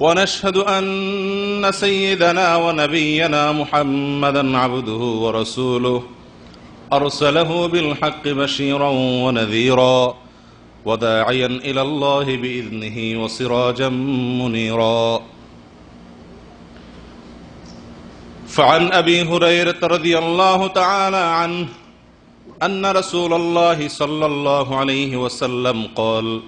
ونشهد أن سيدنا ونبينا محمدا عبده ورسوله أرسله بالحق بشيرا ونذيرا وداعيا إلى الله بإذنه وسراجا منيرا فعن أبي هريرة رضي الله تعالى عنه أن رسول الله صلى الله عليه وسلم قال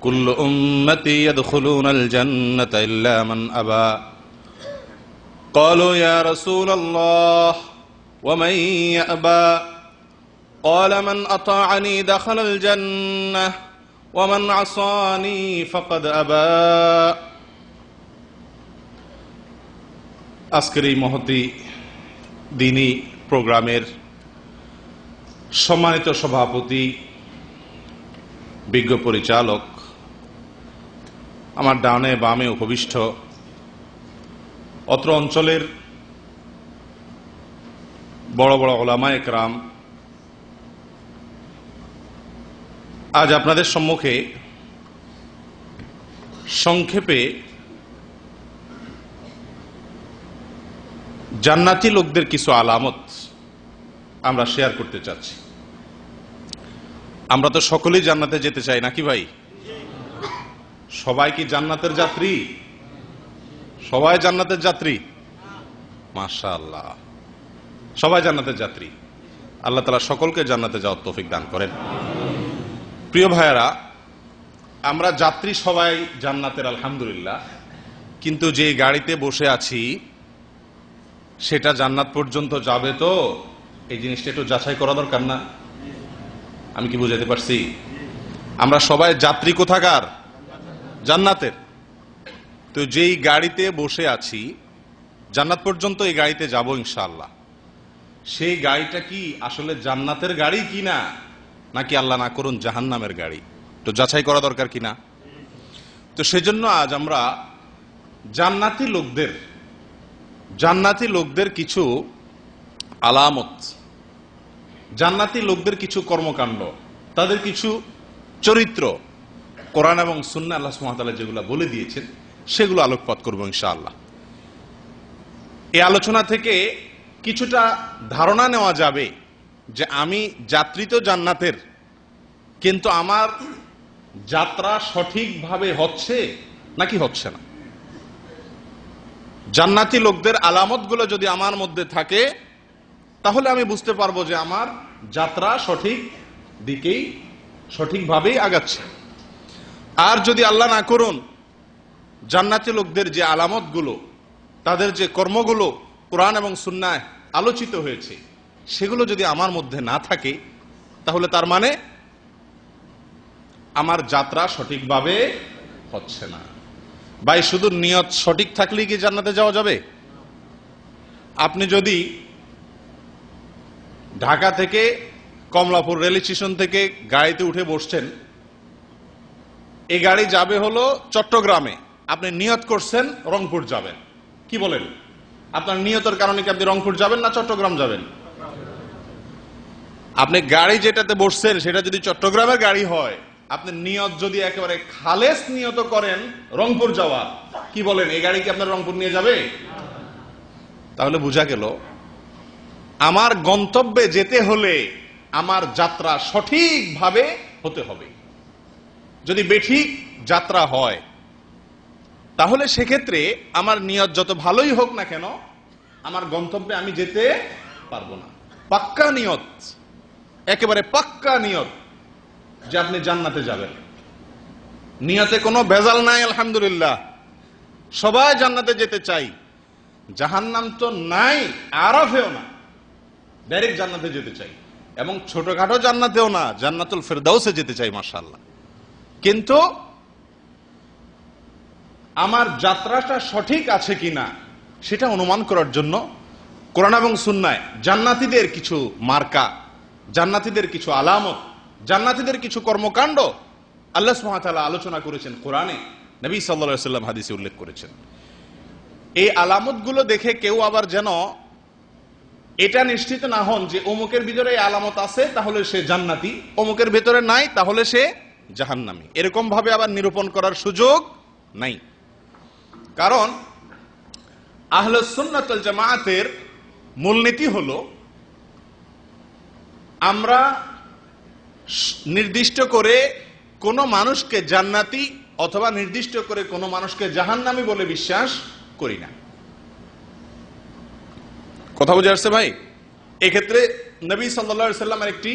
كل أمتي يدخلون الجنة إلا من أبى قالوا يا رسول الله ومن يأبى قال من أطاعني دخل الجنة ومن عصاني فقد أبى আজকের এই মহতি দিনই প্রোগ্রামের সম্মানিত সভাপতি বিজ্ঞ পরিচালক আমার ডানে বামে উপবিষ্ট অত্র অঞ্চলের বড় বড় ওলামা একরাম আজ আপনাদের সম্মুখে সংক্ষেপে জান্নাতি লোকদের কিছু আলামত আমরা শেয়ার করতে চাচ্ছি আমরা তো সকলেই জান্নাতে যেতে চাই নাকি ভাই সবাই কি জান্নাতের যাত্রী সবাই জান্নাতের যাত্রী মাশাল্লাহ সবাই জান্নাতের যাত্রী আল্লাহ তালা সকলকে জান্নাতে যাওয়ার তৌফিক দান করেন প্রিয় ভাইয়ারা আমরা যাত্রী সবাই জান্নাতের আলহামদুলিল্লাহ কিন্তু যে গাড়িতে বসে আছি সেটা জান্নাত পর্যন্ত যাবে তো এই জিনিসটা একটু যাচাই করা দরকার না আমি কি বুঝাতে পারছি আমরা সবাই যাত্রী কোথাকার জান্নাতের তো যেই গাড়িতে বসে আছি জান্নাত পর্যন্ত এই গাড়িতে যাব ইনশাআল্লাহ সেই গাড়িটা কি আসলে জান্নাতের গাড়ি কি না নাকি আল্লাহ না করুন জাহান্নামের গাড়ি তো যাচাই করা দরকার কি না তো সেজন্য আজ আমরা জান্নাতি লোকদের জান্নাতি লোকদের কিছু আলামত জান্নাতি লোকদের কিছু কর্মকাণ্ড তাদের কিছু চরিত্র কোরআন এবং সুন্না আল্লাহ সুহামতাল্লাহ যেগুলো বলে দিয়েছেন সেগুলো আলোকপাত করবো ইনশাআল্লাহ এই আলোচনা থেকে কিছুটা ধারণা নেওয়া যাবে যে আমি যাত্রী তো জান্নাতের কিন্তু আমার যাত্রা সঠিকভাবে হচ্ছে নাকি হচ্ছে না জান্নাতি লোকদের আলামতগুলো যদি আমার মধ্যে থাকে তাহলে আমি বুঝতে পারবো যে আমার যাত্রা সঠিক দিকেই সঠিকভাবেই আগাচ্ছে আর যদি আল্লাহ না করুন জান্নাতি লোকদের যে আলামতগুলো তাদের যে কর্মগুলো কোরআন এবং সুন্নায় আলোচিত হয়েছে সেগুলো যদি আমার মধ্যে না থাকে তাহলে তার মানে আমার যাত্রা সঠিকভাবে হচ্ছে না ভাই শুধু নিয়ত সঠিক থাকলেই কি জান্নাতে যাওয়া যাবে আপনি যদি ঢাকা থেকে কমলাপুর রেল স্টেশন থেকে গাড়িতে উঠে বসছেন এই গাড়ি যাবে হলো চট্টগ্রামে আপনি নিয়ত করছেন রংপুর যাবেন কি বলেন আপনার নিয়তের কারণে কি আপনি রংপুর যাবেন না চট্টগ্রাম যাবেন আপনি গাড়ি যেটাতে বসছেন সেটা যদি চট্টগ্রামের গাড়ি হয় আপনি নিয়ত যদি একেবারে খালেস নিয়ত করেন রংপুর যাওয়া কি বলেন এই গাড়ি কি আপনার রংপুর নিয়ে যাবে তাহলে বোঝা গেল আমার গন্তব্যে যেতে হলে আমার যাত্রা সঠিকভাবে হতে হবে যদি বেঠিক যাত্রা হয় তাহলে সেক্ষেত্রে আমার নিয়ত যত ভালোই হোক না কেন আমার গন্তব্যে আমি যেতে পারবো না পাক্কা নিয়ত একেবারে পাক্কা নিয়ত যে আপনি জান্নাতে যাবেন নিয়তে কোনো ভেজাল নাই আলহামদুলিল্লাহ সবাই জান্নাতে যেতে চাই জাহান্নাম তো নাই আরফেও না ডাইরেক্ট জান্নাতে যেতে চাই এবং ছোটখাটো জান্নাতেও না জান্নাতুল ফেরদাউসে যেতে চাই মার্শাল্লাহ কিন্তু আমার যাত্রাটা সঠিক আছে কিনা সেটা অনুমান করার জন্য কোরআন এবং সুন্নায় জান্নাতিদের কিছু মার্কা জান্নাতিদের কিছু আলামত জান্নাতিদের কিছু কর্মকাণ্ড আল্লাহ সুহাতালা আলোচনা করেছেন কোরআনে নবী সাল্লাম হাদিসে উল্লেখ করেছেন এই আলামতগুলো দেখে কেউ আবার যেন এটা নিশ্চিত না হন যে অমুকের ভিতরে এই আলামত আছে তাহলে সে জান্নাতি অমুকের ভিতরে নাই তাহলে সে জাহান্নামি এরকম ভাবে আবার নিরূপণ করার সুযোগ নাই কারণ আহলসুন্নাতল জামায়াতের মূলনীতি হল আমরা নির্দিষ্ট করে কোনো মানুষকে জান্নাতি অথবা নির্দিষ্ট করে কোনো মানুষকে জাহান্নামি বলে বিশ্বাস করি না কথা বুঝে আসছে ভাই এক্ষেত্রে নবী সাল্লা সাল্লামের একটি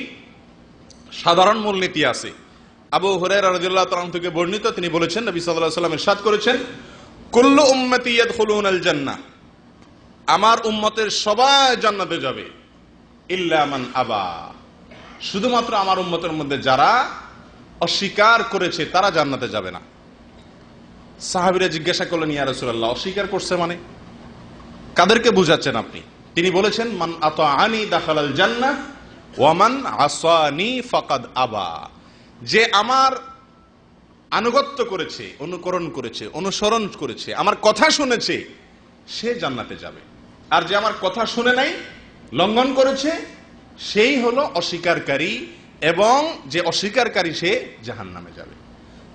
সাধারণ মূলনীতি আছে আবু হরে রাজিউল্লাহ তালাম থেকে বর্ণিত তিনি বলেছেন নবী সাল্লাহ সাল্লামের সাদ করেছেন কুল্লু উম্মতি ইয়াদ হলুন আল জান্না আমার উম্মতের সবাই জান্নাতে যাবে ইল্লামান আবা শুধুমাত্র আমার উম্মতের মধ্যে যারা অস্বীকার করেছে তারা জান্নাতে যাবে না সাহাবিরা জিজ্ঞাসা করলেন ইয়া রসুল্লাহ অস্বীকার করছে মানে কাদেরকে বুঝাচ্ছেন আপনি তিনি বলেছেন মান আত আনি দাখাল জান্না ওয়ামান আসানি ফকাদ আবা যে আমার আনুগত্য করেছে অনুকরণ করেছে অনুসরণ করেছে আমার কথা শুনেছে সে জান্নাতে যাবে আর যে আমার কথা শুনে নাই লঙ্ঘন করেছে সেই হলো অস্বীকারী এবং যে অস্বীকারী সে জাহান নামে যাবে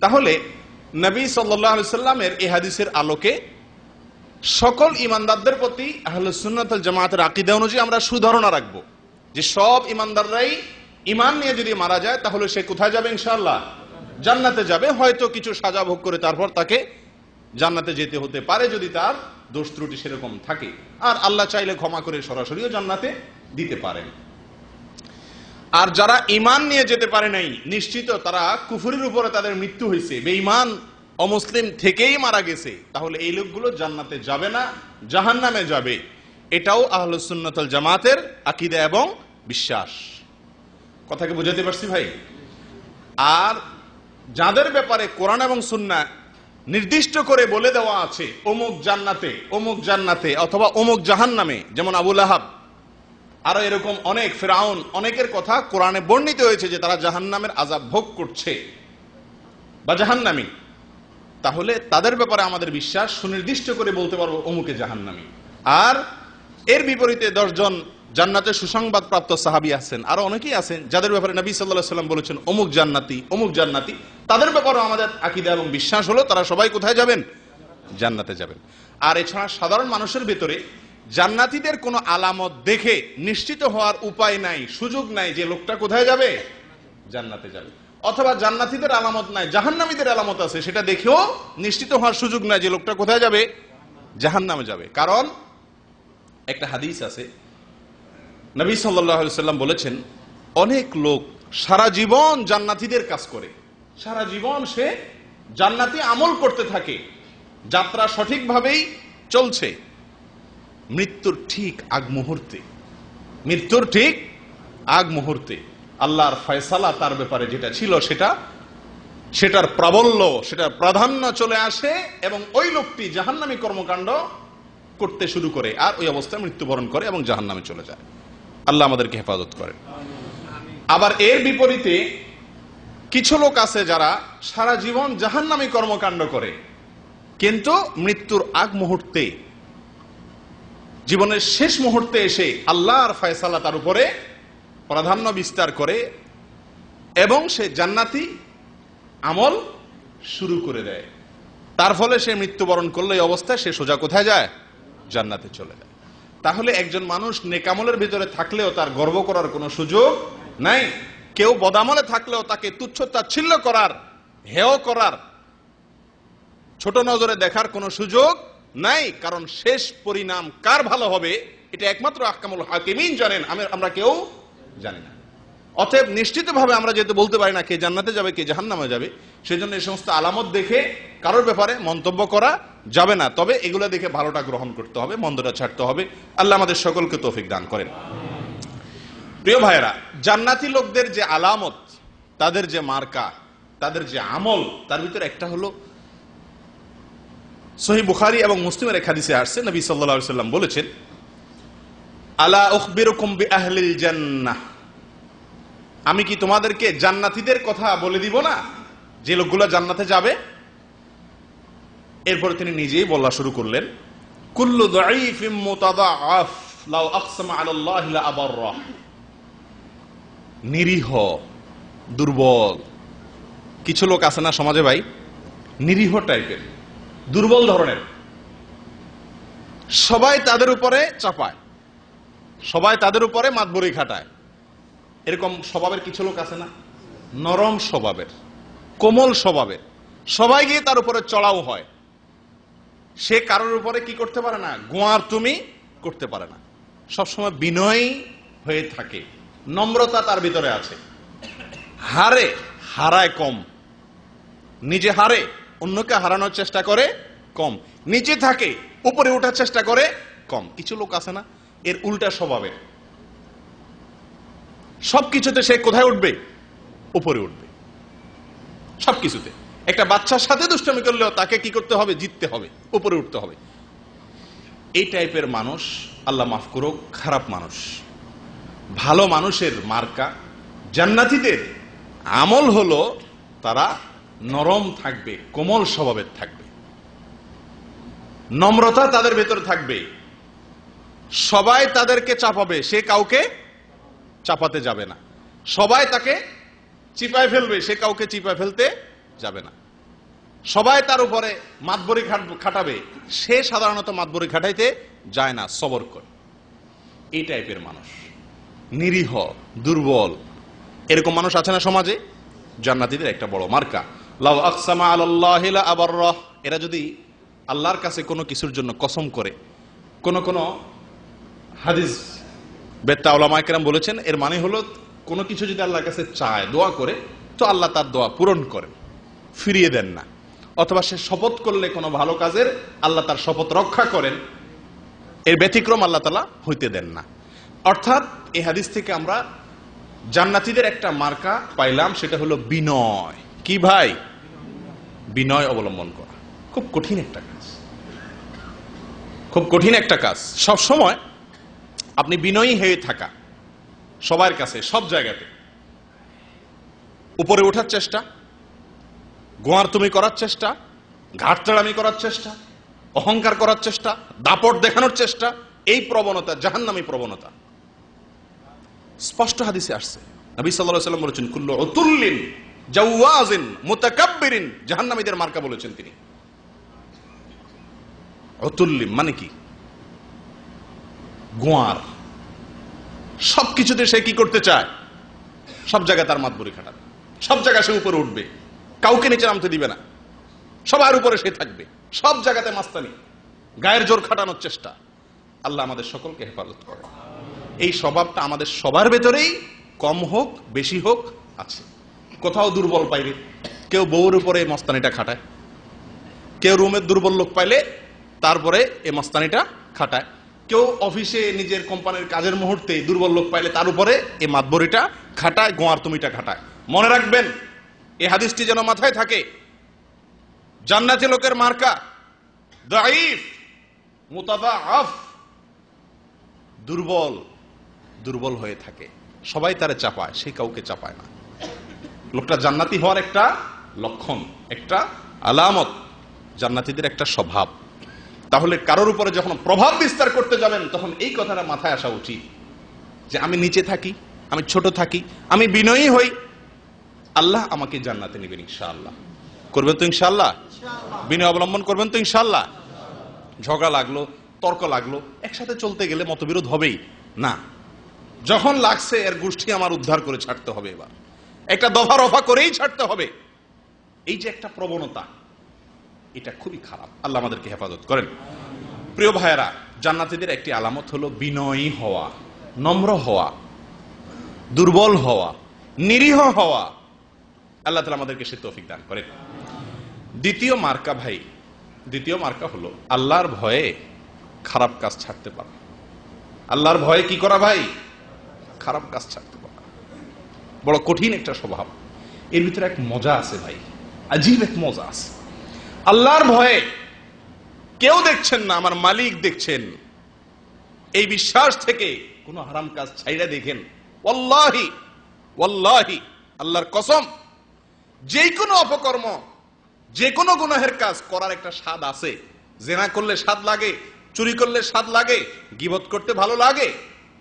তাহলে নবী সাল্লাহ সাল্লামের এহাদিসের হাদিসের আলোকে সকল ইমানদারদের প্রতি আহ সুন্নাত জামাতের আকিদা অনুযায়ী আমরা সুধারণা রাখবো যে সব ইমানদাররাই ইমান নিয়ে যদি মারা যায় তাহলে সে কোথায় যাবে ইনশাল্লাহ জান্নাতে যাবে হয়তো কিছু সাজা ভোগ করে তারপর তাকে জান্নাতে যেতে হতে পারে যদি তার দোষ ত্রুটি সেরকম থাকে আর আল্লাহ চাইলে ক্ষমা করে সরাসরিও জান্নাতে দিতে পারেন আর যারা ইমান নিয়ে যেতে পারে নাই নিশ্চিত তারা কুফুরির উপরে তাদের মৃত্যু হয়েছে বেঈমান অমুসলিম থেকেই মারা গেছে তাহলে এই লোকগুলো জান্নাতে যাবে না জাহান্নামে যাবে এটাও আহলসুন্নতল জামাতের আকিদা এবং বিশ্বাস কথাকে বুঝাতে পারছি ভাই আর যাদের ব্যাপারে কোরআন এবং সুন্না নির্দিষ্ট করে বলে দেওয়া আছে অমুক জান্নাতে অমুক জান্নাতে অথবা অমুক জাহান নামে যেমন আবুল আহাব আরো এরকম অনেক ফেরাউন অনেকের কথা কোরআনে বর্ণিত হয়েছে যে তারা জাহান নামের আজাব ভোগ করছে বা জাহান নামী তাহলে তাদের ব্যাপারে আমাদের বিশ্বাস সুনির্দিষ্ট করে বলতে পারবো অমুকে জাহান নামী আর এর বিপরীতে দশজন জান্নাতে সুসংবাদপ্রাপ্ত সাহাবি আছেন আরো অনেকেই আছেন যাদের ব্যাপারে নবী সাল্লাহ সাল্লাম বলেছেন অমুক জান্নাতি অমুক জান্নাতি তাদের ব্যাপারে আমাদের আকিদা এবং বিশ্বাস হলো তারা সবাই কোথায় যাবেন জান্নাতে যাবেন আর এছাড়া সাধারণ মানুষের ভেতরে জান্নাতিদের কোনো আলামত দেখে নিশ্চিত হওয়ার উপায় নাই সুযোগ নাই যে লোকটা কোথায় যাবে জান্নাতে যাবে অথবা জান্নাতিদের আলামত নাই জাহান্নামীদের আলামত আছে সেটা দেখেও নিশ্চিত হওয়ার সুযোগ নাই যে লোকটা কোথায় যাবে জাহান্নামে যাবে কারণ একটা হাদিস আছে নবী সাল্লাম বলেছেন অনেক লোক সারা জীবন জান্নাতিদের কাজ করে সারা জীবন সে জান্নাতি আমল করতে থাকে যাত্রা সঠিকভাবেই চলছে মৃত্যুর ঠিক আগ মুহূর্তে মৃত্যুর ঠিক আগ মুহূর্তে আল্লাহর ফয়সালা তার ব্যাপারে যেটা ছিল সেটা সেটার প্রাবল্য সেটার প্রাধান্য চলে আসে এবং ওই লোকটি জাহান্নামী কর্মকাণ্ড করতে শুরু করে আর ওই অবস্থায় মৃত্যুবরণ করে এবং জাহান্নামে চলে যায় আল্লাহ আমাদেরকে হেফাজত করেন আবার এর বিপরীতে কিছু লোক আছে যারা সারা জীবন নামে কর্মকাণ্ড করে কিন্তু মৃত্যুর আগ মুহূর্তে জীবনের শেষ মুহূর্তে এসে আল্লাহ আর ফয়সালা তার উপরে প্রাধান্য বিস্তার করে এবং সে জান্নাতি আমল শুরু করে দেয় তার ফলে সে মৃত্যুবরণ করলে অবস্থায় সে সোজা কোথায় যায় জান্নাতে চলে যায় তাহলে একজন মানুষ নেকামলের ভিতরে থাকলেও তার গর্ব করার কোনো সুযোগ নাই কেউ বদামলে থাকলেও তাকে তুচ্ছ তাচ্ছিল্য করার হেয় করার ছোট নজরে দেখার কোনো সুযোগ নাই কারণ শেষ পরিণাম কার ভালো হবে এটা একমাত্র আকামুল হাকিমিন জানেন আমরা কেউ জানি না অতএব নিশ্চিতভাবে আমরা যেহেতু বলতে পারি না কে জান্নাতে যাবে কে নামে যাবে সেজন্য এই সমস্ত আলামত দেখে কারোর ব্যাপারে মন্তব্য করা যাবে না তবে এগুলো দেখে ভালোটা গ্রহণ করতে হবে মন্দটা ছাড়তে হবে আল্লাহ আমাদের সকলকে তৌফিক দান করেন প্রিয় ভাইরা জান্নাতি লোকদের যে আলামত তাদের যে মার্কা তাদের যে আমল তার ভিতরে একটা হলো সহি বুখারি এবং মুসলিমের এক আসছে নবী সাল্লাহ সাল্লাম বলেছেন আলা উখবিরকুম বি আহলিল জান্নাহ আমি কি তোমাদেরকে জান্নাতিদের কথা বলে দিব না যে লোকগুলো জান্নাতে যাবে এরপরে তিনি নিজেই বলা শুরু করলেন কুল্লু নিরীহ দুর্বল কিছু লোক আছে না সমাজে ভাই নিরীহ টাইপের দুর্বল ধরনের সবাই তাদের উপরে চাপায় সবাই তাদের উপরে মাতবরি খাটায় এরকম স্বভাবের কিছু লোক আছে না নরম স্বভাবের কোমল স্বভাবের সবাই গিয়ে তার উপরে চড়াও হয় সে কারোর উপরে কি করতে পারে না গোয়ার তুমি করতে পারে না সবসময় বিনয়ী হয়ে থাকে নম্রতা তার ভিতরে আছে হারে হারায় কম নিজে হারে অন্যকে হারানোর চেষ্টা করে কম নিচে থাকে উপরে ওঠার চেষ্টা করে কম কিছু লোক আছে না এর উল্টা স্বভাবের সবকিছুতে সে কোথায় উঠবে উপরে উঠবে সবকিছুতে একটা বাচ্চার সাথে দুষ্টমি করলেও তাকে কি করতে হবে জিততে হবে উপরে উঠতে হবে এই টাইপের মানুষ আল্লাহ মাফ করুক খারাপ মানুষ ভালো মানুষের মার্কা জান্নাতিদের আমল হলো তারা নরম থাকবে কোমল স্বভাবের থাকবে নম্রতা তাদের ভেতর থাকবে সবাই তাদেরকে চাপাবে সে কাউকে চাপাতে যাবে না সবাই তাকে চিপায় ফেলবে সে কাউকে চিপায় ফেলতে যাবে না সবাই তার উপরে মাতবরি খাটাবে সে সাধারণত মাতবরি খাটাইতে যায় না সবর করে এই টাইপের মানুষ নিরীহ দুর্বল এরকম মানুষ আছে না সমাজে জান্নাতিদের একটা বড় মার্কা লাউ আকসামা আল্লাহ আবার রহ এরা যদি আল্লাহর কাছে কোনো কিছুর জন্য কসম করে কোন কোন হাদিস বেত্তা বলেছেন এর মানে হলো কোনো কিছু যদি আল্লাহর কাছে চায় দোয়া করে তো আল্লাহ তার দোয়া পূরণ করেন ফিরিয়ে দেন না অথবা সে শপথ করলে কোনো ভালো কাজের আল্লাহ তার শপথ রক্ষা করেন এর ব্যতিক্রম আল্লাহ তালা হইতে দেন না অর্থাৎ এ হাদিস থেকে আমরা জান্নাতিদের একটা মার্কা পাইলাম সেটা হলো বিনয় কি ভাই বিনয় অবলম্বন করা খুব কঠিন একটা কাজ খুব কঠিন একটা কাজ সব সময় আপনি বিনয়ী হয়ে থাকা সবার কাছে সব জায়গাতে উপরে ওঠার চেষ্টা গোয়ার তুমি করার চেষ্টা ঘাটতাড়ামি করার চেষ্টা অহংকার করার চেষ্টা দাপট দেখানোর চেষ্টা এই প্রবণতা জাহান্নামী প্রবণতা স্পষ্ট হাদিসে আসছে নবী সাল্লাম বলেছেন কুল্ল অতুল্লিন জাউয়াজিন মোতাকাব্বিরিন জাহান্নামীদের মার্কা বলেছেন তিনি অতুল্লিম মানে কি গোয়ার সব কিছুতে সে কি করতে চায় সব জায়গায় তার মাতবরি খাটাবে সব জায়গায় সে উপরে উঠবে কাউকে নিচে নামতে দিবে না সবার উপরে সে থাকবে সব জায়গাতে মাস্তানি গায়ের জোর খাটানোর চেষ্টা আল্লাহ আমাদের সকলকে হেফাজত করে এই স্বভাবটা আমাদের সবার ভেতরেই কম হোক বেশি হোক আছে কোথাও দুর্বল পাইবে কেউ বউর উপরে মস্তানিটা খাটায় কেউ রুমের দুর্বল লোক পাইলে তারপরে এই মস্তানিটা খাটায় কেউ অফিসে নিজের কোম্পানির কাজের মুহূর্তে দুর্বল লোক পাইলে তার উপরে এই মাতবরিটা খাটায় গোয়ার তুমিটা খাটায় মনে রাখবেন এই হাদিসটি যেন মাথায় থাকে জান্নাতি লোকের মার্কা দাইফ মোতাদা আফ দুর্বল দুর্বল হয়ে থাকে সবাই তারা চাপায় সে কাউকে চাপায় না লোকটা জান্নাতি হওয়ার একটা লক্ষণ একটা আলামত জান্নাতিদের একটা স্বভাব তাহলে কারোর উপরে যখন প্রভাব বিস্তার করতে যাবেন তখন এই কথাটা মাথায় আসা উচিত যে আমি নিচে থাকি আমি ছোট থাকি আমি বিনয়ী হই আল্লাহ আমাকে জান্নাতে নেবেন ইনশাআল্লাহ করবেন তো ইনশাল্লাহ বিনয় অবলম্বন করবেন তো ইনশাল্লাহ ঝগড়া লাগলো তর্ক লাগলো একসাথে চলতে গেলে মতবিরোধ হবেই না যখন লাগছে এর গোষ্ঠী আমার উদ্ধার করে ছাড়তে হবে এবার একটা দফা রফা করেই ছাড়তে হবে এই যে একটা প্রবণতা এটা খুবই খারাপ আল্লাহ আমাদেরকে হেফাজত করেন প্রিয় ভাইয়েরা জান্নাতিদের একটি আলামত হলো বিনয়ী হওয়া নম্র হওয়া দুর্বল হওয়া নিরীহ হওয়া আল্লাহ তালা আমাদেরকে সে তৌফিক দান করেন দ্বিতীয় মার্কা ভাই দ্বিতীয় মার্কা হলো আল্লাহর ভয়ে খারাপ কাজ ছাড়তে পারা আল্লাহর ভয়ে কি করা ভাই খারাপ কাজ ছাড়তে পারা বড় কঠিন একটা স্বভাব এর ভিতরে এক মজা আছে ভাই আজীব এক মজা আছে আল্লাহর ভয়ে কেউ দেখছেন না আমার মালিক দেখছেন এই বিশ্বাস থেকে কোন হারাম কাজ ছাইড়া দেখেন ওল্লাহি ওল্লাহি আল্লাহর কসম যে কোনো অপকর্ম যে কোনো গুনাহের কাজ করার একটা স্বাদ আছে জেনা করলে স্বাদ লাগে চুরি করলে স্বাদ লাগে গিবত করতে ভালো লাগে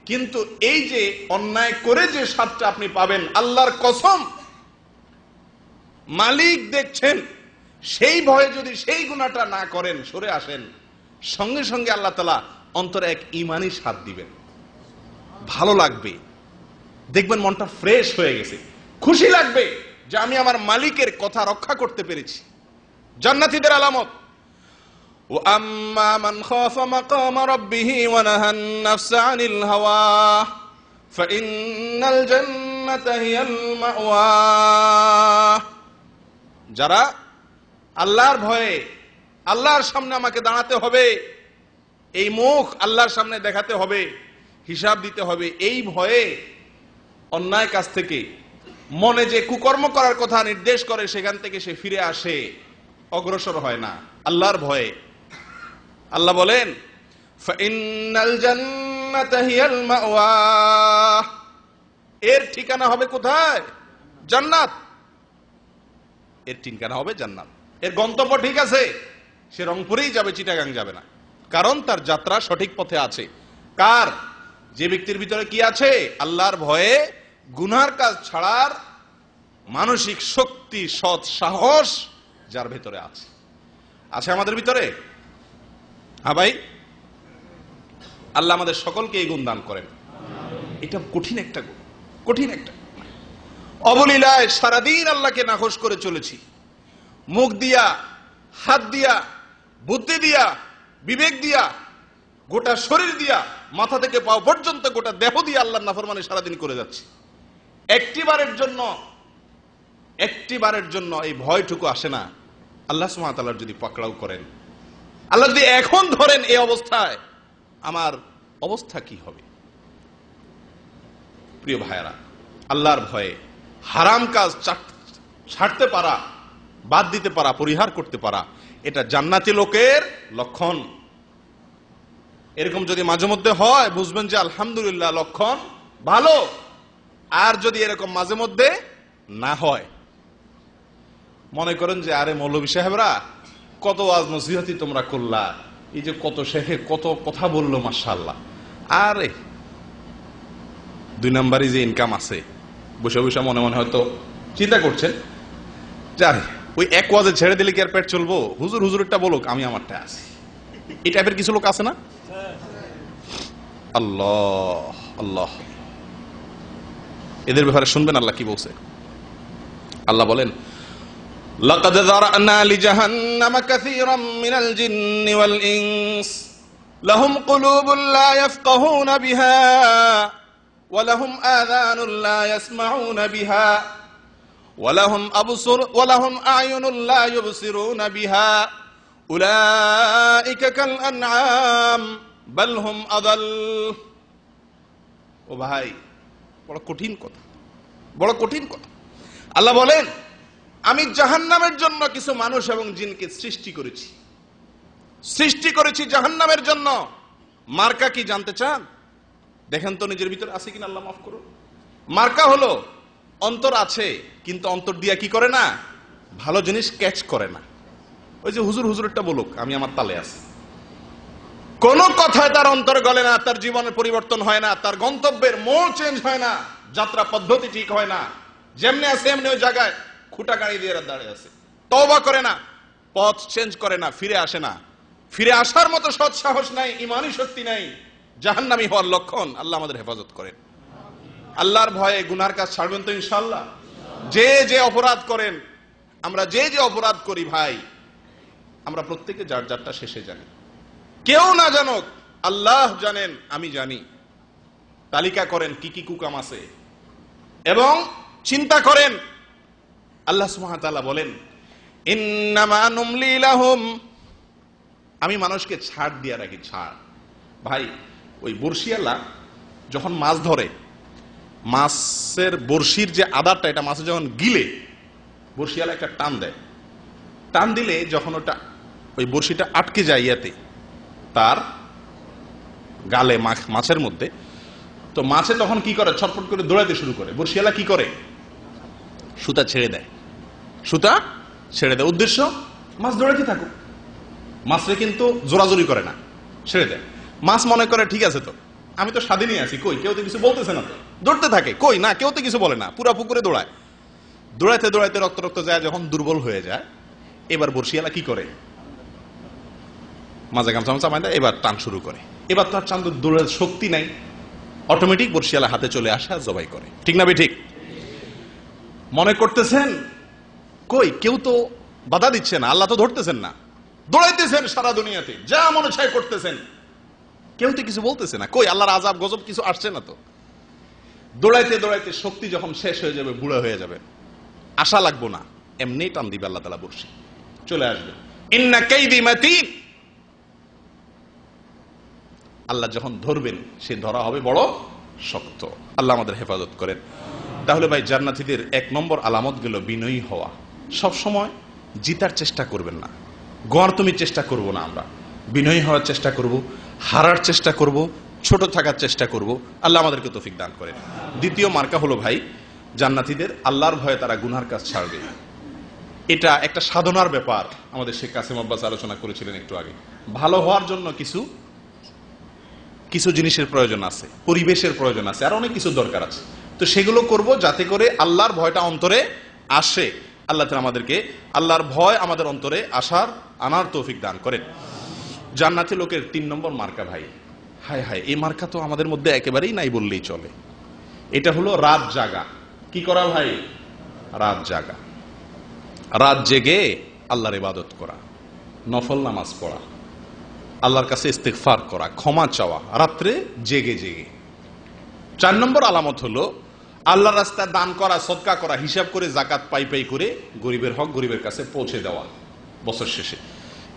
কিন্তু এই যে অন্যায় করে যে স্বাদটা আপনি পাবেন আল্লাহর কসম মালিক দেখছেন সেই ভয়ে যদি সেই গুণাটা না করেন সরে আসেন সঙ্গে সঙ্গে আল্লাহ তালা অন্তরে এক ইমানই স্বাদ দিবেন ভালো লাগবে দেখবেন মনটা ফ্রেশ হয়ে গেছে খুশি লাগবে যে আমি আমার মালিকের কথা রক্ষা করতে পেরেছি জান্নাতিদের আলামত যারা আল্লাহর ভয়ে আল্লাহর সামনে আমাকে দাঁড়াতে হবে এই মুখ আল্লাহর সামনে দেখাতে হবে হিসাব দিতে হবে এই ভয়ে অন্যায় কাছ থেকে মনে যে কুকর্ম করার কথা নির্দেশ করে সেখান থেকে সে ফিরে আসে অগ্রসর হয় না আল্লাহর ভয়ে আল্লাহ বলেন এর ঠিকানা হবে কোথায় জান্নাত এর ঠিকানা হবে জান্নাত এর গন্তব্য ঠিক আছে সে রংপুরেই যাবে চিটাগাং যাবে না কারণ তার যাত্রা সঠিক পথে আছে কার যে ব্যক্তির ভিতরে কি আছে আল্লাহর ভয়ে গুনার কাজ ছাড়ার মানসিক শক্তি সৎ সাহস যার ভেতরে আছে আছে আমাদের ভিতরে হ্যাঁ ভাই আল্লাহ আমাদের সকলকে এই গুণ দান করেন এটা কঠিন একটা গুণ কঠিন একটা অবলীলায় সারাদিন আল্লাহকে নাকশ করে চলেছি মুখ দিয়া হাত দিয়া বুদ্ধি দিয়া বিবেক দিয়া গোটা শরীর দিয়া মাথা থেকে পাওয়া পর্যন্ত গোটা দেহ দিয়ে আল্লাহ নাফরমানি সারাদিন করে যাচ্ছে একটি বারের জন্য একটি বারের জন্য এই ভয়টুকু আসে না আল্লাহ সুমাতালার যদি পাকড়াও করেন আল্লাহ যদি এখন ধরেন এই অবস্থায় আমার অবস্থা কি হবে প্রিয় ভাইয়ারা আল্লাহর ভয়ে হারাম কাজ ছাড়তে পারা বাদ দিতে পারা পরিহার করতে পারা এটা জান্নাতি লোকের লক্ষণ এরকম যদি মাঝে মধ্যে হয় বুঝবেন যে আলহামদুলিল্লাহ লক্ষণ ভালো আর যদি এরকম মাঝে মধ্যে না হয় মনে করেন যে আরে মৌলবী সাহেবরা কত আজ নসিহতি তোমরা করলা এই যে কত শেখে কত কথা বললো মার্শাল্লাহ আরে দুই নাম্বারই যে ইনকাম আছে বসে বসে মনে মনে হয়তো চিন্তা করছেন যারে ওই এক ওয়াজে ছেড়ে দিলে কি আর পেট চলবো হুজুর হুজুরটা বলুক আমি আমারটা আছি এই টাইপের কিছু লোক আছে না আল্লাহ আল্লাহ এদের ব্যাপারে শুনবেন আল্লাহ কি বলছে আল্লাহ বলেন لقد ذرأنا لجهنم كثيرا من الجن والإنس لهم قلوب لا يفقهون بها ولهم آذان لا يسمعون بها ওয়ালাহুম আবসুর ওয়ালাহুম আয়ুনুল্লাহ ইউবসিরুনা বিহা উলাইকা কাল আনআম বাল হুম আদাল ও ভাই বড় কঠিন কথা বড় কঠিন কথা আল্লাহ বলেন আমি জাহান্নামের জন্য কিছু মানুষ এবং জিনকে সৃষ্টি করেছি সৃষ্টি করেছি জাহান্নামের জন্য মার্কা কি জানতে চান দেখেন তো নিজের ভিতরে আছে কিনা আল্লাহ মাফ করুন মার্কা হলো অন্তর আছে কিন্তু অন্তর দিয়া কি করে না ভালো জিনিস ক্যাচ করে না ওই যে হুজুর হুজুরটা বলুক আমি আমার তালে আছি কোন কথায় তার অন্তর গলে না তার জীবনের পরিবর্তন হয় না তার গন্তব্যের মোড় চেঞ্জ হয় না যাত্রা পদ্ধতি ঠিক হয় না যেমনি আছে এমনি ওই জায়গায় খুঁটা গাড়ি দিয়ে দাঁড়িয়ে আছে তবা করে না পথ চেঞ্জ করে না ফিরে আসে না ফিরে আসার মতো সৎ সাহস নাই ইমানই শক্তি নাই জাহান্নামি হওয়ার লক্ষণ আল্লাহ আমাদের হেফাজত করেন আল্লাহর ভয়ে গুনার কাজ ছাড়বেন তো ইনশাল্লাহ যে যে অপরাধ করেন আমরা যে যে অপরাধ করি ভাই আমরা প্রত্যেকে যার যারটা শেষে জানি কেউ না জানুক আল্লাহ জানেন আমি জানি তালিকা করেন কি কি কুকাম আছে এবং চিন্তা করেন আল্লাহ সুহাতালা বলেন আমি মানুষকে ছাড় দিয়ে রাখি ছাড় ভাই ওই বর্ষিয়ালা যখন মাছ ধরে মাছের বর্ষির যে আদারটা এটা মাছে যখন গিলে বর্ষিয়ালা একটা টান দেয় টান দিলে যখন ওটা ওই বর্ষিটা আটকে যায় ইয়াতে তার গালে মাছের মধ্যে তো মাছে তখন কি করে ছটফট করে দৌড়াতে শুরু করে বর্ষিয়ালা কি করে সুতা ছেড়ে দেয় সুতা ছেড়ে দেয় উদ্দেশ্য মাছ দৌড়াতে থাকুক মাছরে কিন্তু জোরাজোরি করে না ছেড়ে দেয় মাছ মনে করে ঠিক আছে তো আমি তো স্বাধীনই আছি কই কেউ তো কিছু বলতেছে না দৌড়তে থাকে কই না কেউ তো কিছু বলে না পুরা পুকুরে দৌড়ায় দৌড়াইতে দৌড়াইতে রক্ত রক্ত যায় যখন দুর্বল হয়ে যায় এবার বর্ষিয়ালা কি করে মাঝে গামছা মামছা এবার টান শুরু করে এবার তার চান্দ দৌড়ের শক্তি নাই অটোমেটিক বর্ষিয়ালা হাতে চলে আসা জবাই করে ঠিক না ঠিক মনে করতেছেন কই কেউ তো বাধা দিচ্ছে না আল্লাহ তো ধরতেছেন না দৌড়াইতেছেন সারা দুনিয়াতে যা মনে ছায় করতেছেন কেউ তো কিছু বলতেছে না কই আল্লাহর আজাব গজব কিছু আসছে না তো দৌড়াইতে দৌড়াইতে শক্তি যখন শেষ হয়ে যাবে বুড়া হয়ে যাবে আশা লাগবো না এমনি টান দিবে আল্লাহ তালা বসে চলে আসবে ইন্না কেইদি আল্লাহ যখন ধরবেন সে ধরা হবে বড় শক্ত আল্লাহ আমাদের হেফাজত করেন তাহলে ভাই জান্নাতিদের এক নম্বর আলামত গেল বিনয়ী হওয়া সব সময় জিতার চেষ্টা করবেন না গড় তুমি চেষ্টা করব না আমরা বিনয়ী হওয়ার চেষ্টা করব হারার চেষ্টা করব ছোট থাকার চেষ্টা করব আল্লাহ আমাদেরকে তৌফিক দান করেন দ্বিতীয় মার্কা হলো ভাই জান্নাতিদের আল্লাহর ভয়ে তারা গুনার কাজ ছাড়বে এটা একটা সাধনার ব্যাপার আমাদের শেখ কাসিম আব্বাস আলোচনা করেছিলেন একটু আগে ভালো হওয়ার জন্য কিছু কিছু জিনিসের প্রয়োজন আছে পরিবেশের প্রয়োজন আছে আর অনেক কিছু দরকার আছে তো সেগুলো করব যাতে করে আল্লাহর ভয়টা অন্তরে আসে আল্লাহ আমাদেরকে আল্লাহর ভয় আমাদের অন্তরে আসার আনার তৌফিক দান করেন জান্নাতি লোকের তিন নম্বর মার্কা ভাই হায় হায় এই মার্কা তো আমাদের মধ্যে একেবারেই নাই বললেই চলে এটা হলো রাত জাগা কি করা ভাই রাত জাগা রাত জেগে আল্লাহর ইবাদত করা নফল নামাজ পড়া আল্লাহর কাছে ইস্তেকফার করা ক্ষমা চাওয়া রাত্রে জেগে জেগে চার নম্বর আলামত হলো আল্লাহর রাস্তায় দান করা সৎকা করা হিসাব করে জাকাত পাই পাই করে গরিবের হক গরিবের কাছে পৌঁছে দেওয়া বছর শেষে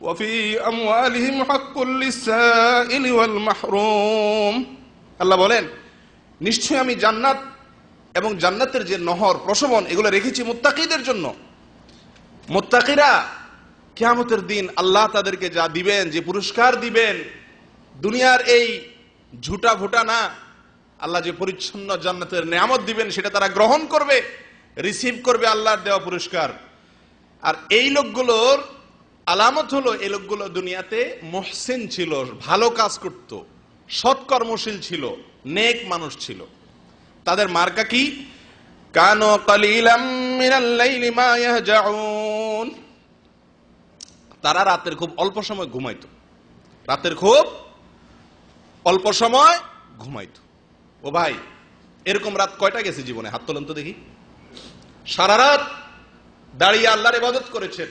وفي أموالهم حق للسائل والمحروم আল্লাহ বলেন নিশ্চয়ই আমি জান্নাত এবং জান্নাতের যে নহর প্রশমন এগুলো রেখেছি মুত্তাকিদের জন্য মোত্তাকিরা কেয়ামতের দিন আল্লাহ তাদেরকে যা দিবেন যে পুরস্কার দিবেন দুনিয়ার এই ঝুটা ভুটা না আল্লাহ যে পরিচ্ছন্ন জান্নাতের নেয়ামত দিবেন সেটা তারা গ্রহণ করবে রিসিভ করবে আল্লাহর দেওয়া পুরস্কার আর এই লোকগুলোর আলামত হলো এ লোকগুলো দুনিয়াতে মোহসেন ছিল ভালো কাজ করত সৎকর্মশীল ছিল নেক মানুষ ছিল তাদের মার্কা কি কানো কালিলাম তারা রাতের খুব অল্প সময় ঘুমাইত রাতের খুব অল্প সময় ঘুমাইত ও ভাই এরকম রাত কয়টা গেছে জীবনে হাত তোলন্ত তো দেখি সারা রাত দাঁড়িয়ে আল্লাহর ইবাদত করেছেন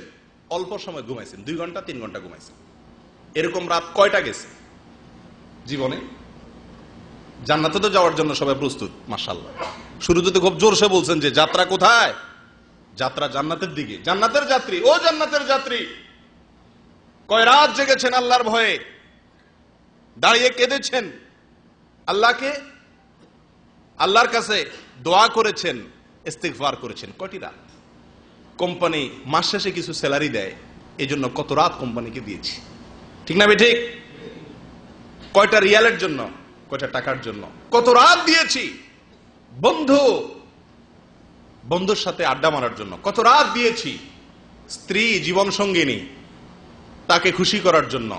অল্প সময় ঘুমাইছেন দুই ঘন্টা তিন ঘন্টা ঘুমাইছেন এরকম রাত কয়টা গেছে জীবনে জান্নাতে তো যাওয়ার জন্য সবাই প্রস্তুত মার্শাল্লাহ শুরুতে তো খুব জোরসে বলছেন যে যাত্রা কোথায় যাত্রা জান্নাতের দিকে জান্নাতের যাত্রী ও জান্নাতের যাত্রী কয় রাত জেগেছেন আল্লাহর ভয়ে দাঁড়িয়ে কেঁদেছেন আল্লাহকে আল্লাহর কাছে দোয়া করেছেন ইস্তিকফার করেছেন কটি রাত কোম্পানি মাস শেষে কিছু স্যালারি দেয় এই জন্য কত রাত কোম্পানিকে দিয়েছি ঠিক না ঠিক কয়টা রিয়ালের জন্য কয়টা টাকার জন্য কত রাত দিয়েছি বন্ধু বন্ধুর সাথে আড্ডা মারার জন্য কত রাত দিয়েছি স্ত্রী জীবন সঙ্গিনী তাকে খুশি করার জন্য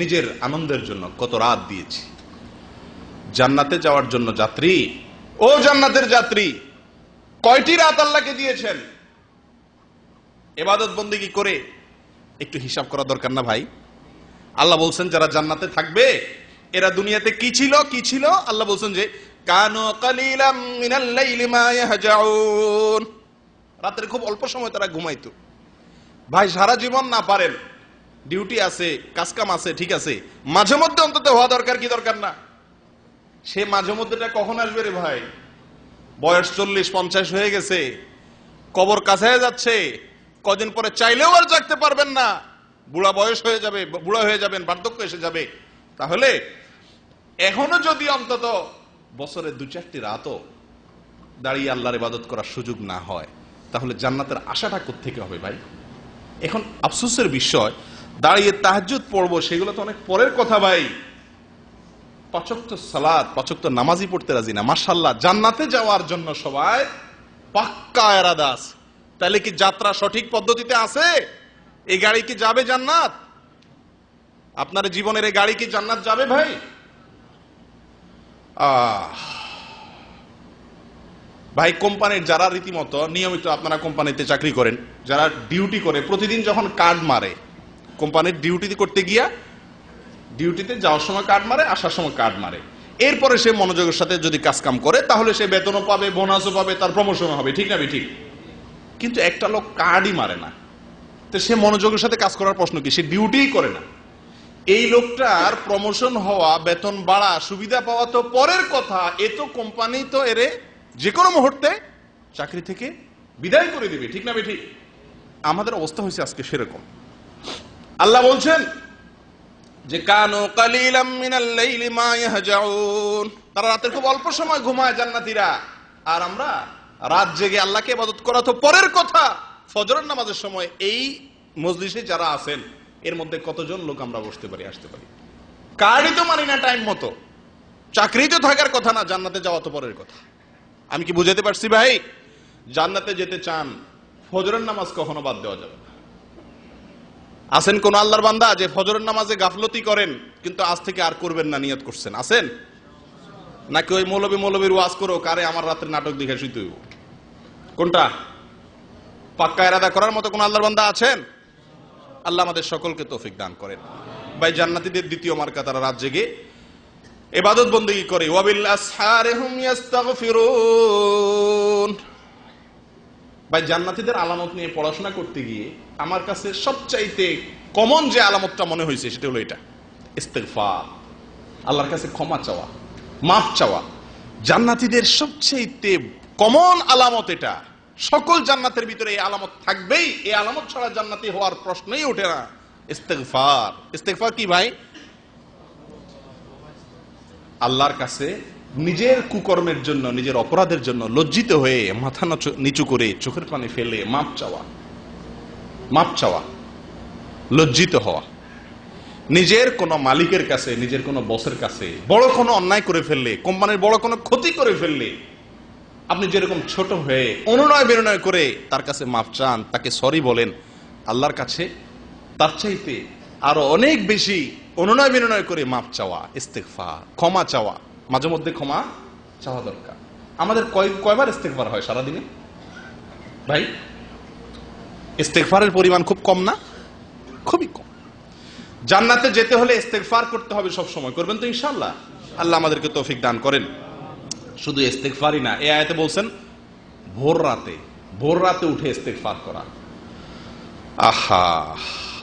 নিজের আনন্দের জন্য কত রাত দিয়েছি জান্নাতে যাওয়ার জন্য যাত্রী ও জান্নাতের যাত্রী কয়টি রাত আল্লাহকে দিয়েছেন এবাদত কি করে একটু হিসাব করা দরকার না ভাই আল্লাহ বলছেন যারা জান্নাতে থাকবে এরা দুনিয়াতে কি ছিল কি ছিল আল্লাহ বলছেন যে কানো কালিলাম রাতের খুব অল্প সময় তারা ঘুমাইত ভাই সারা জীবন না পারেন ডিউটি আছে কাজকাম আছে ঠিক আছে মাঝে মধ্যে অন্তত হওয়া দরকার কি দরকার না সে মাঝে মধ্যেটা কখন আসবে রে ভাই বয়স চল্লিশ পঞ্চাশ হয়ে গেছে কবর কাছে যাচ্ছে কদিন পরে চাইলেও আর জাগতে পারবেন না বুড়া বয়স হয়ে যাবে বুড়া হয়ে যাবেন বার্ধক্য এসে যাবে তাহলে এখনো যদি অন্তত বছরে দু চারটি রাতও দাঁড়িয়ে আল্লাহর ইবাদত করার সুযোগ না হয় তাহলে জান্নাতের আশাটা থেকে হবে ভাই এখন আফসোসের বিষয় দাঁড়িয়ে তাহাজুদ পড়বো সেগুলো তো অনেক পরের কথা ভাই পাচক্ত সালাদ পাচক্ত নামাজি পড়তে রাজি না মাসাল্লাহ জান্নাতে যাওয়ার জন্য সবাই পাক্কা এরাদা আছে তাহলে কি যাত্রা সঠিক পদ্ধতিতে আছে এই গাড়ি কি যাবে জান্নাত আপনার জীবনের এই গাড়ি কি জান্নাত যাবে ভাই ভাই কোম্পানির যারা রীতিমতো নিয়মিত আপনারা কোম্পানিতে চাকরি করেন যারা ডিউটি করে প্রতিদিন যখন কার্ড মারে কোম্পানির ডিউটি করতে গিয়া ডিউটিতে যাওয়ার সময় কার্ড মারে আসার সময় কার্ড মারে এরপরে সে মনোযোগের সাথে যদি কাজকাম করে তাহলে সে বেতনও পাবে বোনাসও পাবে তার প্রমোশনও হবে ঠিক না ঠিক কিন্তু একটা লোক কার্ডই মারে না তো সে মনোযোগের সাথে কাজ করার প্রশ্ন কি সে ডিউটিই করে না এই লোকটার প্রমোশন হওয়া বেতন বাড়া সুবিধা পাওয়া তো পরের কথা এ তো কোম্পানি তো এরে যে কোনো মুহূর্তে চাকরি থেকে বিদায় করে দিবে ঠিক না বেঠিক আমাদের অবস্থা হয়েছে আজকে সেরকম আল্লাহ বলছেন যে কানো কালিলাম তারা রাতের খুব অল্প সময় ঘুমায় জান্নাতিরা আর আমরা রাত জেগে আল্লাহকে ইবাদত করা তো পরের কথা ফজরের নামাজের সময় এই মজলিসে যারা আছেন এর মধ্যে কতজন লোক আমরা বসতে পারি আসতে পারি কারই তো মানি না টাইম মতো চাকরি তো থাকার কথা না জান্নাতে যাওয়া তো পরের কথা আমি কি বুঝাতে পারছি ভাই জান্নাতে যেতে চান ফজরের নামাজ কখনো বাদ দেওয়া যাবে না আছেন কোন আল্লাহর বান্দা যে ফজরের নামাজে গাফলতি করেন কিন্তু আজ থেকে আর করবেন না নিয়ত করছেন আছেন নাকি ওই মৌলবী মৌলবীর ওয়াজ করো কারে আমার রাতের নাটক দেখে শুইতে হইব কোনটা পাক্কা এরাদা করার মতো কোন আল্লাহর বান্দা আছেন আল্লাহ আমাদের সকলকে তৌফিক দান করেন ভাই জান্নাতীদের দ্বিতীয় মার্কা তারা রাত জেগে এবাদত বন্দেগী করে ওয়াবিল আসহারিহুম ইয়াস্তাগফিরুন ভাই জান্নাতীদের আলামত নিয়ে পড়াশোনা করতে গিয়ে আমার কাছে সবচাইতে কমন যে আলামতটা মনে হয়েছে সেটা হলো এটা ইস্তেফা আল্লাহর কাছে ক্ষমা চাওয়া মাফ চাওয়া জান্নাতীদের সবচেয়ে কমন আলামত এটা সকল জান্নাতের ভিতরে এই আলামত থাকবেই এই আলামত ছাড়া জান্নাতি হওয়ার প্রশ্নই ওঠে না ইস্তেকফার ইস্তেকফার কি ভাই আল্লাহর কাছে নিজের কুকর্মের জন্য নিজের অপরাধের জন্য লজ্জিত হয়ে মাথা নিচু করে চোখের পানি ফেলে মাপ চাওয়া মাপ চাওয়া লজ্জিত হওয়া নিজের কোনো মালিকের কাছে নিজের কোনো বসের কাছে বড় কোনো অন্যায় করে ফেললে কোম্পানির বড় কোনো ক্ষতি করে ফেললে আপনি যেরকম ছোট হয়ে অনুনয় বিনয় করে তার কাছে মাপ চান তাকে সরি বলেন আল্লাহর কাছে তার চাইতে আরো অনেক বেশি অনুনয় বিনয় করে মাপ চাওয়া ইস্তেকফা ক্ষমা চাওয়া মাঝে মধ্যে ক্ষমা চাওয়া দরকার আমাদের কয় কয়বার ইস্তেকফার হয় সারাদিনে ভাই ইস্তেকফারের পরিমাণ খুব কম না খুবই কম জান্নাতে যেতে হলে ইস্তেকফার করতে হবে সব সময় করবেন তো ইনশাল্লাহ আল্লাহ আমাদেরকে তৌফিক দান করেন শুধু ইস্তেকফারই না এ আয়তে বলছেন ভোর রাতে ভোর রাতে উঠে ইস্তেকফার করা আহা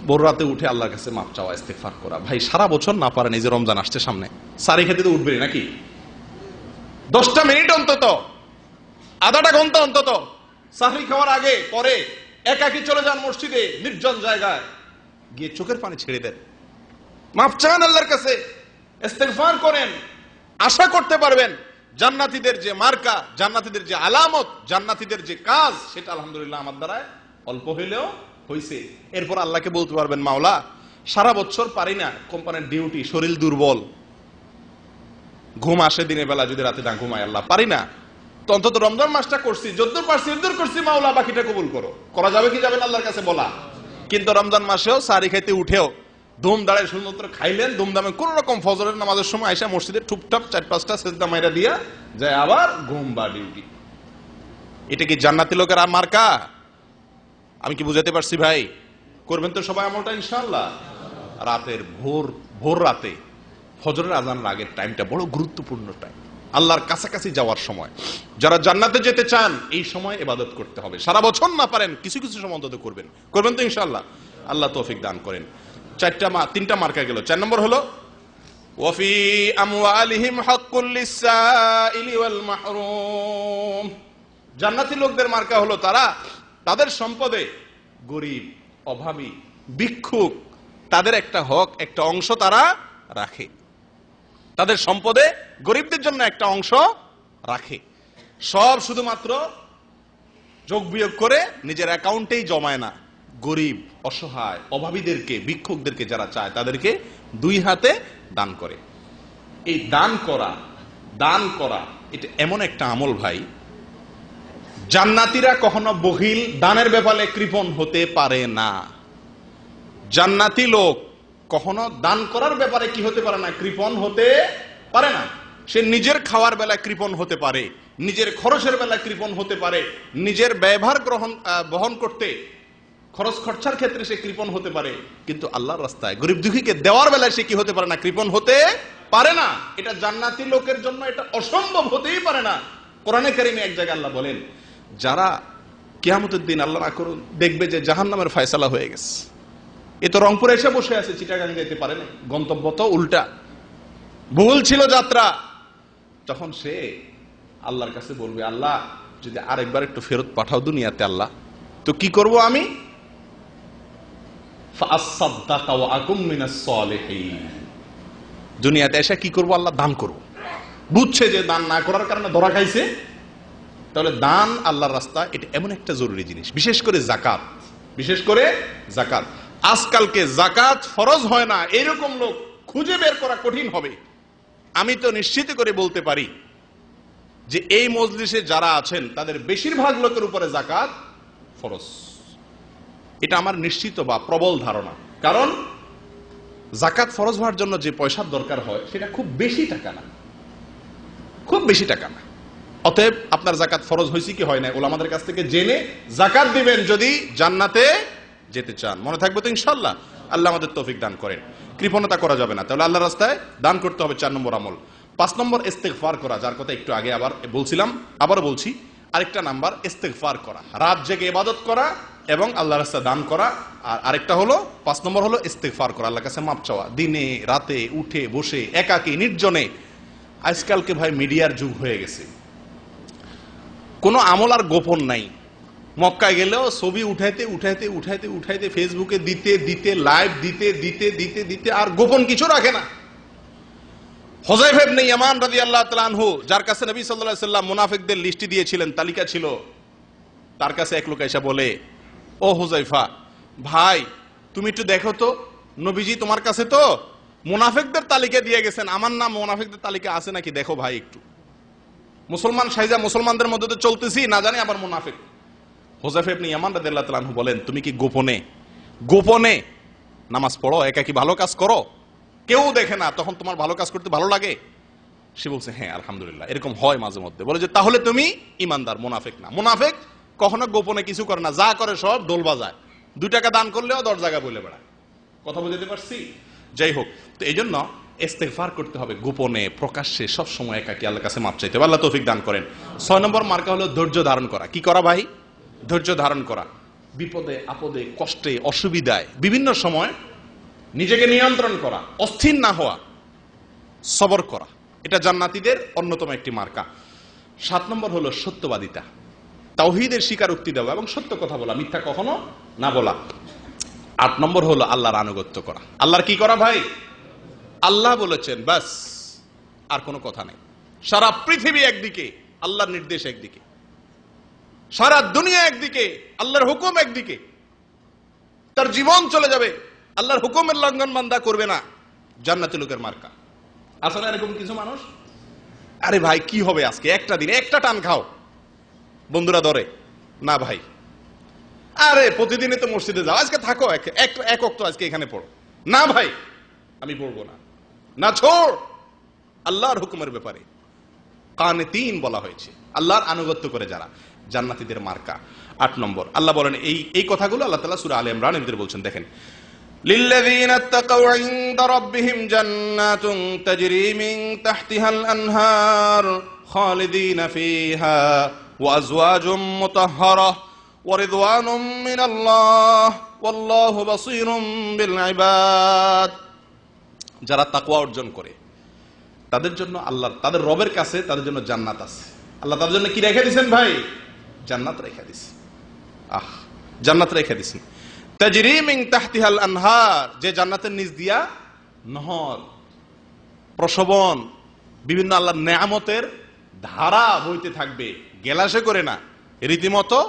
ভোর রাতে উঠে আল্লাহর কাছে মাপ চাওয়া ইস্তেকফার করা ভাই সারা বছর না পারেন এই যে রমজান আসছে সামনে সারি খেতে তো উঠবে নাকি দশটা মিনিট অন্তত আধাটা ঘন্টা অন্তত সাহরি খাওয়ার আগে পরে একাকি চলে যান মসজিদে নির্জন জায়গায় গিয়ে চোখের পানি ছেড়ে দেন মাপ চান আল্লাহর কাছে ইস্তেগফার করেন আশা করতে পারবেন জান্নাতিদের যে মার্কা জান্নাতিদের যে আলামত জান্নাতিদের যে কাজ সেটা আলহামদুলিল্লাহ আমার দ্বারায় অল্প হইলেও হয়েছে এরপর আল্লাহকে বলতে পারবেন মাওলা সারা বছর পারি না কোম্পানির ডিউটি শরীর দুর্বল ঘুম আসে দিনের বেলা যদি রাতে না ঘুমায় আল্লাহ পারি না তো অন্তত রমজান মাসটা করছি যদ্দুর পারছি ইদ্দুর করছি মাওলা বাকিটা কবুল করো করা যাবে কি যাবেন আল্লাহর কাছে বলা কিন্তু রমজান মাসেও সারি খেতে উঠেও ধুম শুধুমাত্র খাইলেন ধুমধামে কোন রকম ফজরের নামাজের সময় আইসা মসজিদে টুপটাপ চার পাঁচটা সেজদা মাইরা দিয়া যায় আবার ঘুম বা ডিউটি এটা কি জান্নাতি লোকের আর মার্কা আমি কি বুঝাতে পারছি ভাই করবেন তো সবাই আমলটা ইনশাল্লাহ রাতের ভোর ভোর রাতে ফজরের আজান আগের টাইমটা বড় গুরুত্বপূর্ণ টাইম আল্লাহর কাছাকাছি যাওয়ার সময় যারা জান্নাতে যেতে চান এই সময় এবাদত করতে হবে সারা বছর না পারেন কিছু কিছু সময় অন্তত করবেন করবেন তো ইনশাল্লাহ আল্লাহ তৌফিক দান করেন চারটা তিনটা মার্কা গেল চার নম্বর হলো ওয়াফি আমওয়ালিহিম হাক্কুল লিসাইলি ওয়াল মাহরুম জান্নাতি লোকদের মার্কা হলো তারা তাদের সম্পদে গরিব অভাবী বিক্ষুক তাদের একটা হক একটা অংশ তারা রাখে তাদের সম্পদে গরিবদের জন্য একটা অংশ রাখে সব শুধুমাত্র যোগ বিয়োগ করে নিজের অ্যাকাউন্টেই জমায় না গরিব অসহায় অভাবীদেরকে বিক্ষোভদেরকে যারা চায় তাদেরকে দুই হাতে দান করে এই দান করা দান করা এটা এমন একটা আমল ভাই জান্নাতিরা কখনো বহিল দানের ব্যাপারে কৃপণ হতে পারে না জান্নাতি লোক কখনো দান করার ব্যাপারে কি হতে পারে না কৃপণ হতে পারে না সে নিজের খাওয়ার বেলা কৃপণ হতে পারে নিজের খরচের বেলা কৃপণ হতে পারে নিজের ব্যবহার গ্রহণ বহন করতে খরচ খরচার ক্ষেত্রে সে কৃপণ হতে পারে কিন্তু আল্লাহর রাস্তায় গরিব দুঃখীকে দেওয়ার বেলায় সে কি হতে পারে না কৃপণ হতে পারে না এটা জান্নাতি লোকের জন্য এটা অসম্ভব হতেই পারে না কোরআনে কারিমে এক জায়গায় আল্লাহ বলেন যারা কেয়ামতের দিন আল্লাহ না করুন দেখবে যে জাহান নামের ফায়সালা হয়ে গেছে এ তো রংপুরে এসে বসে আছে চিটাগাং যেতে পারে না গন্তব্য তো উল্টা ভুল ছিল যাত্রা তখন সে আল্লাহর কাছে বলবে আল্লাহ যদি আরেকবার একটু ফেরত পাঠাও দুনিয়াতে আল্লাহ তো কি করব আমি দুনিয়াতে এসে কি করবো আল্লাহ দান করব বুঝছে যে দান না করার কারণে ধরা খাইছে তাহলে দান আল্লাহর রাস্তা এটা এমন একটা জরুরি জিনিস বিশেষ করে জাকাত বিশেষ করে জাকাত আজকালকে জাকাত ফরজ হয় না এরকম লোক খুঁজে বের করা কঠিন হবে আমি তো নিশ্চিত করে বলতে পারি যে এই মজলিসে যারা আছেন তাদের বেশিরভাগ লোকের উপরে জাকাত ফরজ এটা আমার নিশ্চিত বা প্রবল ধারণা কারণ জাকাত ফরজ হওয়ার জন্য যে পয়সার দরকার হয় সেটা খুব বেশি টাকা না খুব বেশি টাকা না অতএব আপনার জাকাত ফরজ হয়েছে কি হয় না ওলা আমাদের কাছ থেকে জেনে জাকাত দিবেন যদি জান্নাতে যেতে চান মনে থাকবে তো ইনশাল্লাহ আল্লাহ আমাদের তৌফিক দান করেন কৃপণতা করা যাবে না তাহলে আল্লাহ রাস্তায় দান করতে হবে চার নম্বর আমল পাঁচ নম্বর ফার করা যার কথা একটু আগে আবার বলছিলাম আবার বলছি আরেকটা নাম্বার ফার করা রাত জেগে ইবাদত করা এবং আল্লাহ রাস্তা দান করা আর আরেকটা হলো পাঁচ নম্বর হলো ইস্তেকফার করা আল্লাহ কাছে মাপ চাওয়া দিনে রাতে উঠে বসে একাকি নির্জনে আজকালকে ভাই মিডিয়ার যুগ হয়ে গেছে কোনো আমল আর গোপন নাই মক্কায় গেলেও ছবি উঠাইতে উঠাইতে উঠাইতে উঠাইতে ফেসবুকে দিতে দিতে লাইভ দিতে দিতে দিতে দিতে আর গোপন কিছু রাখে না হজাইফেব নেই ইমান রাজি আল্লাহ তালহু যার কাছে নবী সাল্লাহ সাল্লাম মুনাফিকদের লিস্টি দিয়েছিলেন তালিকা ছিল তার কাছে এক লোক এসে বলে ও হুজাইফা ভাই তুমি একটু দেখো তো নবীজি তোমার কাছে তো মুনাফেকদের তালিকা দিয়ে গেছেন আমার নাম মুনাফেকদের তালিকা আছে নাকি দেখো ভাই একটু মুসলমান সাইজা মুসলমানদের মধ্যে তো চলতেছি না জানে আবার মুনাফেক হোজাইফা ইবনে ইয়ামান রাদিয়াল্লাহু তাআলা বলেন তুমি কি গোপনে গোপনে নামাজ পড়ো একা কি ভালো কাজ করো কেউ দেখে না তখন তোমার ভালো কাজ করতে ভালো লাগে সে বলছে হ্যাঁ আলহামদুলিল্লাহ এরকম হয় মাঝে মধ্যে বলে যে তাহলে তুমি ইমানদার মুনাফেক না মুনাফেক কখনো গোপনে কিছু করে না যা করে সব দোল বাজায় দুই টাকা দান করলেও দশ জায়গা বলে বেড়ায় কথা বুঝতে পারছি যাই হোক তো এই জন্য ইস্তেফার করতে হবে গোপনে প্রকাশ্যে সব সময় একাকি আল্লাহ কাছে মাপ চাইতে আল্লাহ তৌফিক দান করেন ছয় নম্বর মার্কা হলো ধৈর্য ধারণ করা কি করা ভাই ধৈর্য ধারণ করা বিপদে আপদে কষ্টে অসুবিধায় বিভিন্ন সময় নিজেকে নিয়ন্ত্রণ করা অস্থির না হওয়া সবর করা এটা জান্নাতিদের অন্যতম একটি মার্কা সাত নম্বর হলো সত্যবাদিতা তাওহিদের উক্তি দেওয়া এবং সত্য কথা বলা মিথ্যা কখনো না বলা আট নম্বর হলো আল্লাহর আনুগত্য করা আল্লাহর কি করা ভাই আল্লাহ বলেছেন বাস আর কোনো কথা নেই সারা পৃথিবী একদিকে আল্লাহর নির্দেশ একদিকে সারা দুনিয়া একদিকে আল্লাহর হুকুম একদিকে তার জীবন চলে যাবে আল্লাহর হুকুমের লঙ্ঘন বান্দা করবে না জান্নাতি লোকের মার্কা আসলে এরকম কিছু মানুষ আরে ভাই কি হবে আজকে একটা দিন একটা টান খাও বন্ধুরা ধরে না ভাই আরে প্রতিদিনই তো মসজিদে যাও আজকে থাকো এক অক্ট আজকে এখানে পড়ো না ভাই আমি পড়বো না না ছোড় আল্লাহর হুকুমের ব্যাপারে কানে তিন বলা হয়েছে আল্লাহর আনুগত্য করে যারা জান্নাতিদের মার্কা আট নম্বর আল্লাহ বলেন এই এই কথাগুলো আল্লাহ তালা সুরা আল ইমরান এমদের বলছেন দেখেন للذين اتقوا عند ربهم جنات تجري من تحتها الأنهار خالدين فيها وأزواج مطهرة ورضوان من الله والله بصير بالعباد যারা তাকওয়া অর্জন করে তাদের জন্য আল্লাহ তাদের রবের কাছে তাদের জন্য জান্নাত আছে আল্লাহ তাদের জন্য কি রেখে দিছেন ভাই জান্নাত রেখে দিছে আহ জান্নাত রেখে দিয়েছেন তাজরিমিং তাহতিহাল আনহার যে জান্নাতের নিজ দিয়া নহর প্রসবন বিভিন্ন আল্লাহর নেয়ামতের ধারা বইতে থাকবে গেলাসে করে না রীতিমতো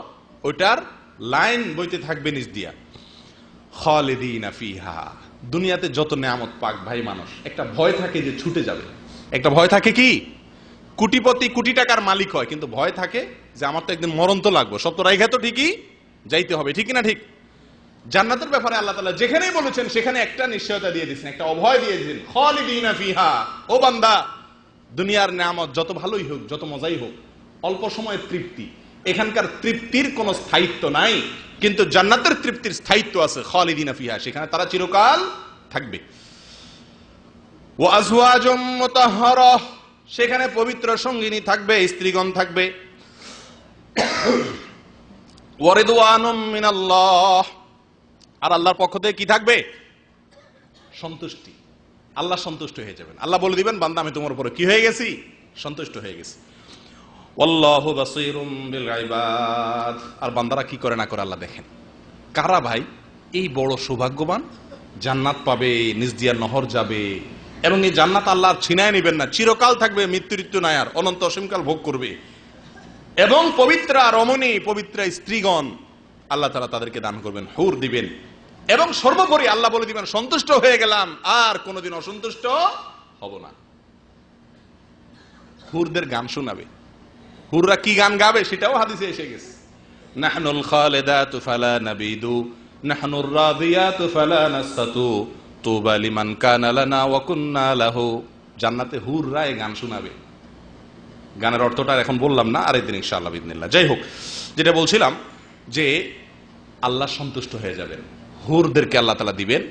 ওইটার লাইন বইতে থাকবে নিজ দিয়া দুনিয়াতে যত নেয়ামত পাক ভাই মানুষ একটা ভয় থাকে যে ছুটে যাবে একটা ভয় থাকে কি কুটিপতি কোটি টাকার মালিক হয় কিন্তু ভয় থাকে যে আমার তো একদিন মরণ তো লাগবো সব তো রাইখা তো ঠিকই যাইতে হবে ঠিক না ঠিক জান্নাতের ব্যাপারে আল্লাহ তালা যেখানেই বলেছেন সেখানে একটা নিশ্চয়তা দিয়ে দিচ্ছেন একটা অভয় দিয়ে দিচ্ছেন ও বান্দা দুনিয়ার নামত যত ভালোই হোক যত মজাই হোক অল্প সময়ের তৃপ্তি এখানকার তৃপ্তির কোনো স্থায়িত্ব নাই কিন্তু জান্নাতের তৃপ্তির স্থায়িত্ব আছে খালিদিন আফিহা সেখানে তারা চিরকাল থাকবে সেখানে পবিত্র সঙ্গিনী থাকবে স্ত্রীগণ থাকবে আর আল্লাহর পক্ষ থেকে কি থাকবে সন্তুষ্টি আল্লাহ সন্তুষ্ট হয়ে যাবেন আল্লাহ বলে দিবেন বান্দা আমি তোমার উপরে কি হয়ে গেছি সন্তুষ্ট হয়ে গেছি আর বান্দারা কি করে না করে আল্লাহ দেখেন কারা ভাই এই বড় সৌভাগ্যবান জান্নাত পাবে নিজ দিয়া নহর যাবে এবং এই জান্নাত আল্লাহ ছিনায় নেবেন না চিরকাল থাকবে মৃত্যু নাই আর অনন্ত অসীমকাল ভোগ করবে এবং পবিত্রা রমণী পবিত্রা স্ত্রীগণ আল্লাহ তারা তাদেরকে দান করবেন হুর দিবেন এবং সর্বোপরি আল্লাহ বলে দিবেন সন্তুষ্ট হয়ে গেলাম আর কোনদিন অসন্তুষ্ট হব না হুরদের গান শোনাবে হুররা কি গান গাবে সেটাও হাদিসে এসে গেছে নাহনুল খালেদাতু ফালা নাবিদু নাহনুর রাদিয়াতু ফালা নাসাতু তুবা লিমান কানা লানা ওয়া কুন্না লাহু জান্নাতে হুররা এই গান শোনাবে গানের অর্থটা এখন বললাম না আরেকদিন ইনশাআল্লাহ বিদিনিল্লাহ যাই হোক যেটা বলছিলাম যে আল্লাহ সন্তুষ্ট হয়ে যাবেন হুরদেরকে আল্লাহ তালা দিবেন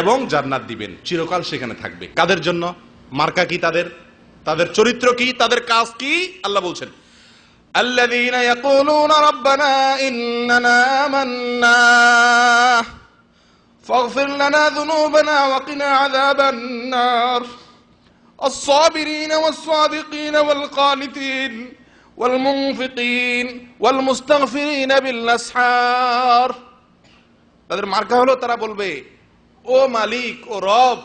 এবং জান্নাত দিবেন চিরকাল সেখানে থাকবে কাদের জন্য মার্কা কি তাদের তাদের চরিত্র কি তাদের কাজ কি আল্লাহ বলছেন الذين يقولون ربنا إننا آمنا فاغفر لنا ذنوبنا وقنا عذاب النار الصابرين والصادقين والقانتين والمنفقين والمستغفرين بالأسحار তাদের মার্কা হলো তারা বলবে ও মালিক ও রব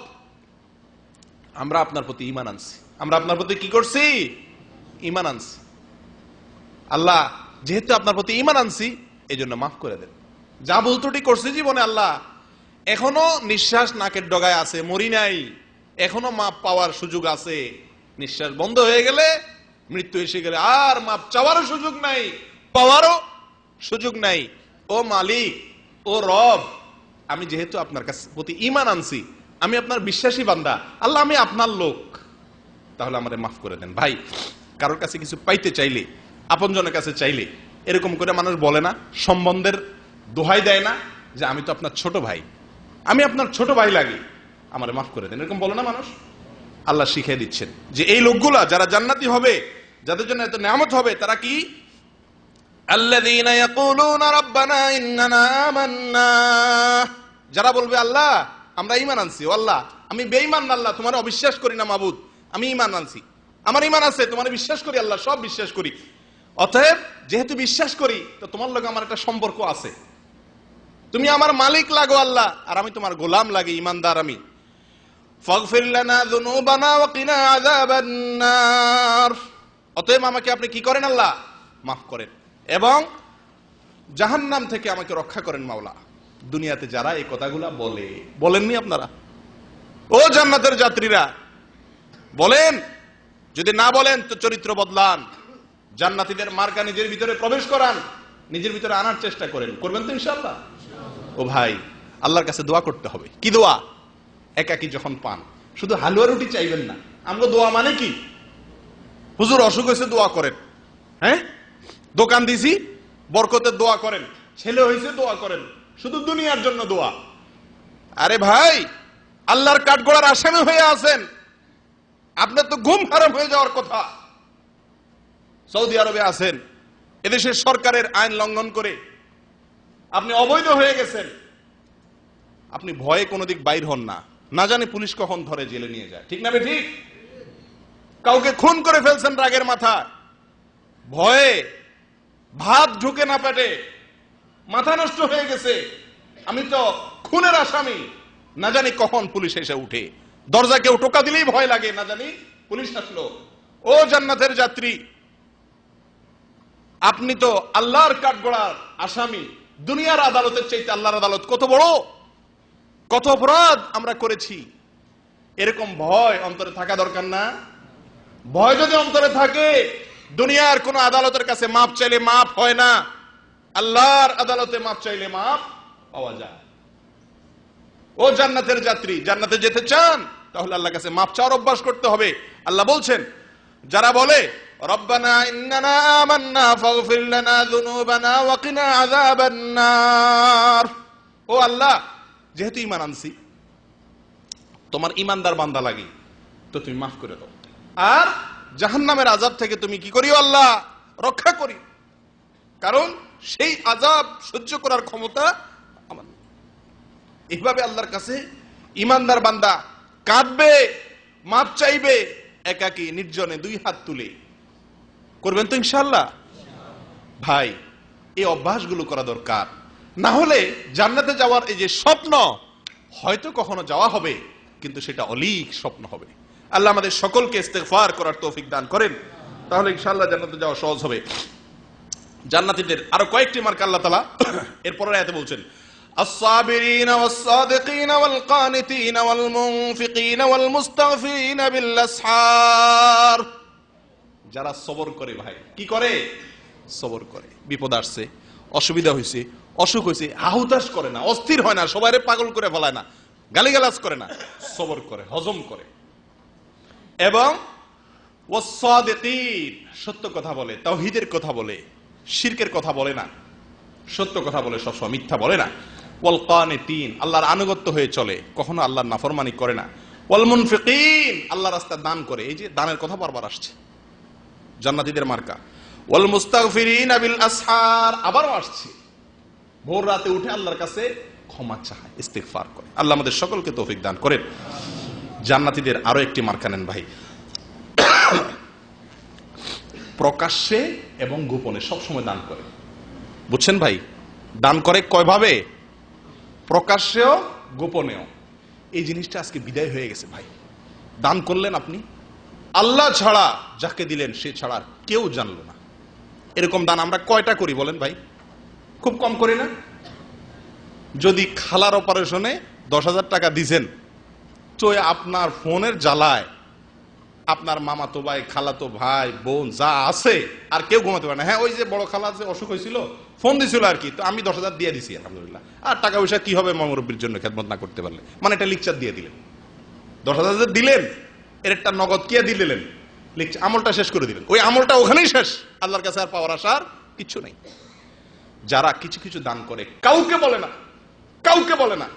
আমরা আপনার প্রতি ইমান আনছি আমরা আপনার প্রতি কি করছি ইমান আনছি আল্লাহ যেহেতু আপনার প্রতি ইমান আনছি এই জন্য মাফ করে দেন যা ভুল ত্রুটি করছি জীবনে আল্লাহ এখনো নিঃশ্বাস নাকের ডগায় আছে মরি নাই এখনো মাপ পাওয়ার সুযোগ আছে নিঃশ্বাস বন্ধ হয়ে গেলে মৃত্যু এসে গেলে আর মাপ চাওয়ারও সুযোগ নাই পাওয়ারও সুযোগ নাই ও মালিক ও রব আমি যেহেতু আপনার কাছে প্রতি ইমান আনছি আমি আপনার বিশ্বাসী বান্দা আল্লাহ আমি আপনার লোক তাহলে আমাদের মাফ করে দেন ভাই কারোর কাছে কিছু পাইতে চাইলে আপনজনের কাছে চাইলে এরকম করে মানুষ বলে না সম্বন্ধের দোহাই দেয় না যে আমি তো আপনার ছোট ভাই আমি আপনার ছোট ভাই লাগি আমার মাফ করে দেন এরকম বলে না মানুষ আল্লাহ শিখিয়ে দিচ্ছেন যে এই লোকগুলা যারা জান্নাতি হবে যাদের জন্য এত নামত হবে তারা কি আল্লাযীনা ইয়াকুলুনা রাব্বানা ইন্নানা আমান্না যারা বলবে আল্লাহ আমরা ঈমান আনছি আল্লাহ আমি বেঈমান আল্লাহ তোমার অবিশ্বাস করি না মাবুদ আমি ঈমান আনছি আমার ঈমান আছে তোমার বিশ্বাস করি আল্লাহ সব বিশ্বাস করি অতএব যেহেতু বিশ্বাস করি তো তোমার লগে আমার একটা সম্পর্ক আছে তুমি আমার মালিক লাগো আল্লাহ আর আমি তোমার গোলাম লাগে ইমানদার আমি অতএব আমাকে আপনি কি করেন আল্লাহ মাফ করেন এবং জাহান্নাম থেকে আমাকে রক্ষা করেন মাওলা দুনিয়াতে যারা এই কথাগুলা বলে বলেননি আপনারা ও জান্নাতের যাত্রীরা বলেন যদি না বলেন তো চরিত্র বদলান জান্নাতিদের মার্কা নিজের ভিতরে প্রবেশ করান নিজের ভিতরে আনার চেষ্টা করেন করবেন তো ইনশাল্লাহ ও ভাই আল্লাহর কাছে দোয়া করতে হবে কি দোয়া একাকি যখন পান শুধু হালুয়া রুটি চাইবেন না আমরা দোয়া মানে কি হুজুর অসুখ হয়েছে দোয়া করেন হ্যাঁ দোকান দিছি বরকতের দোয়া করেন ছেলে হয়েছে দোয়া করেন শুধু দুনিয়ার জন্য দোয়া আরে ভাই আল্লাহর কাঠগোড়ার আসামি হয়ে আছেন আপনার তো ঘুম হারাম হয়ে যাওয়ার কথা সৌদি আরবে আছেন এদেশের সরকারের আইন লঙ্ঘন করে আপনি অবৈধ হয়ে গেছেন আপনি ভয়ে কোনো দিক বাইর হন না না জানি পুলিশ কখন ধরে জেলে নিয়ে যায় ঠিক না ঠিক কাউকে খুন করে ফেলছেন রাগের মাথা ভয়ে ভাত ঢুকে না পেটে মাথা নষ্ট হয়ে গেছে আমি তো খুনের আসামি না জানি কখন পুলিশ এসে উঠে দরজা কেউ টোকা দিলেই ভয় লাগে না জানি পুলিশ আসলো ও জান্নাতের যাত্রী আপনি তো আল্লাহর কাঠগোড়ার আসামি দুনিয়ার আদালতের চাইতে আল্লাহর আদালত কত বড় কত অপরাধ আমরা করেছি এরকম ভয় অন্তরে থাকা দরকার না ভয় যদি অন্তরে থাকে দুনিয়ার কোন আদালতের কাছে মাপ চাইলে মাপ হয় না আল্লাহর আদালতে মাপ চাইলে মাপ পাওয়া যায় ও জান্নাতের যাত্রী জান্নাতে যেতে চান তাহলে আল্লাহ কাছে মাপ চাওয়ার অভ্যাস করতে হবে আল্লাহ বলছেন যারা বলে ও আল্লাহ যেহেতু ঈমান আনছি তোমার ইমানদার বান্দা লাগে তো তুমি মাফ করে দাও আর জাহান নামের আজাব থেকে তুমি কি করিও আল্লাহ রক্ষা করি কারণ সেই আজাব সহ্য করার ক্ষমতা আমার এইভাবে আল্লাহর কাছে ইমানদার বান্দা কাঁদবে মাপ চাইবে একাকি নির্জনে দুই হাত তুলে করবেন তো ইনশাল্লাহ ভাই এই অভ্যাসগুলো করা দরকার না হলে জান্নাতে যাওয়ার এই যে স্বপ্ন হয়তো কখনো যাওয়া হবে কিন্তু সেটা অলিক স্বপ্ন হবে আল্লাহ আমাদের সকলকে ইস্তেফার করার তৌফিক দান করেন তাহলে ইনশাল্লাহ জান্নাতে যাওয়া সহজ হবে জান্নাতিদের আরো কয়েকটি মার্ক আল্লাহ তালা এরপর আয়াতে বলছেন الصابرين والصادقين والقانتين والمنفقين والمستغفرين بالاسحار যারা সবর করে ভাই কি করে সবর করে বিপদ আসছে অসুবিধা হইছে অসুখ হয়েছে হাহুতাশ করে না অস্থির হয় না সবাইরে পাগল করে ফেলায় না গালিগালাজ করে না সবর করে হজম করে এবং সত্য কথা বলে তাওহিদের কথা বলে শির্কের কথা বলে না সত্য কথা বলে সব মিথ্যা বলে না ওল কানে তিন আল্লাহর আনুগত্য হয়ে চলে কখনো আল্লাহর নাফরমানি করে না ওয়াল মুনফিকিন আল্লাহ রাস্তা দান করে এই যে দানের কথা বারবার আসছে জান্নাতিদের মার্কা ওয়াল মুস্তাফিরিন আবিল আসহার আবারও আসছে ভোর রাতে উঠে আল্লাহর কাছে ক্ষমা চায় ইস্তিগফার করে আল্লাহ আমাদের সকলকে তৌফিক দান করেন জান্নাতিদের আরো একটি মার্কা নেন ভাই প্রকাশ্যে এবং গোপনে সবসময় দান করে বুঝছেন ভাই দান করে কয়ভাবে প্রকাশ্যেও গোপনেও এই জিনিসটা আজকে বিদায় হয়ে গেছে ভাই দান করলেন আপনি আল্লাহ ছাড়া যাকে দিলেন সে ছাড়া কেউ জানলো না এরকম দান আমরা কয়টা করি বলেন ভাই খুব কম করি না যদি খালার অপারেশনে দশ হাজার টাকা দিছেন নিশ্চয় আপনার ফোনের জ্বালায় আপনার মামাতো ভাই খালাতো ভাই বোন যা আছে আর কেউ ঘুমাতে পারে না হ্যাঁ ওই যে বড় খালা যে অসুখ হয়েছিল ফোন দিয়েছিল আর কি তো আমি দশ হাজার দিয়ে দিছি আলহামদুলিল্লাহ আর টাকা পয়সা কি হবে মমরব্বীর জন্য খেদমত না করতে পারলে মানে এটা লিকচার দিয়ে দিলেন দশ হাজার দিলেন এর একটা নগদ কে দিলেন লিখছে আমলটা শেষ করে দিলেন ওই আমলটা ওখানেই শেষ আল্লাহর কাছে আর পাওয়ার আসার কিচ্ছু নেই যারা কিছু কিছু দান করে কাউকে বলে না কাউকে বলে না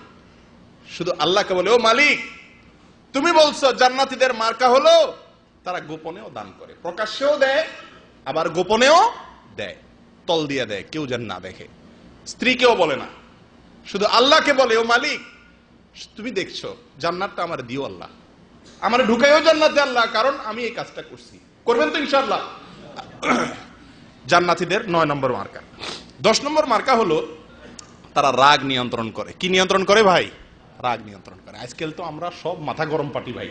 শুধু আল্লাহকে বলে ও মালিক তুমি বলছো জান্নাতিদের মার্কা হলো তারা গোপনেও দান করে প্রকাশ্যেও দেয় আবার গোপনেও দেয় তল দিয়ে দেয় কেউ যেন না দেখে স্ত্রীকেও বলে না শুধু আল্লাহকে বলে ও মালিক তুমি দেখছো জান্নাতটা আমার দিও আল্লাহ আমার ঢুকাইও জান্নাতে আল্লাহ কারণ আমি এই কাজটা করছি করবেন তো ইনশাল্লাহ জান্নাতিদের নয় নম্বর মার্কা দশ নম্বর মার্কা হলো তারা রাগ নিয়ন্ত্রণ করে কি নিয়ন্ত্রণ করে ভাই রাগ নিয়ন্ত্রণ করে আজকাল তো আমরা সব মাথা গরম পাটি ভাই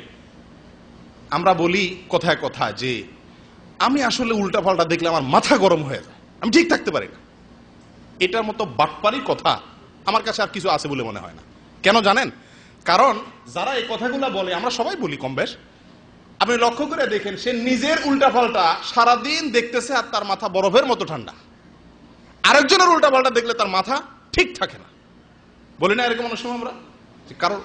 আমরা বলি কথায় কথা যে আমি আসলে উল্টা পাল্টা দেখলে আমার মাথা গরম হয়ে যায় আমি ঠিক থাকতে পারি না এটার মতো বাটপারি কথা আমার কাছে আর কিছু আছে বলে মনে হয় না কেন জানেন কারণ যারা এই কথাগুলো বলে আমরা সবাই বলি কম বেশ আপনি লক্ষ্য করে দেখেন সে নিজের উল্টা পাল্টা সারাদিন দেখতেছে আর তার মাথা বরফের মতো ঠান্ডা আরেকজনের উল্টা পাল্টা দেখলে তার মাথা ঠিক থাকে না বলি না এরকম অনেক সময় আমরা কারণ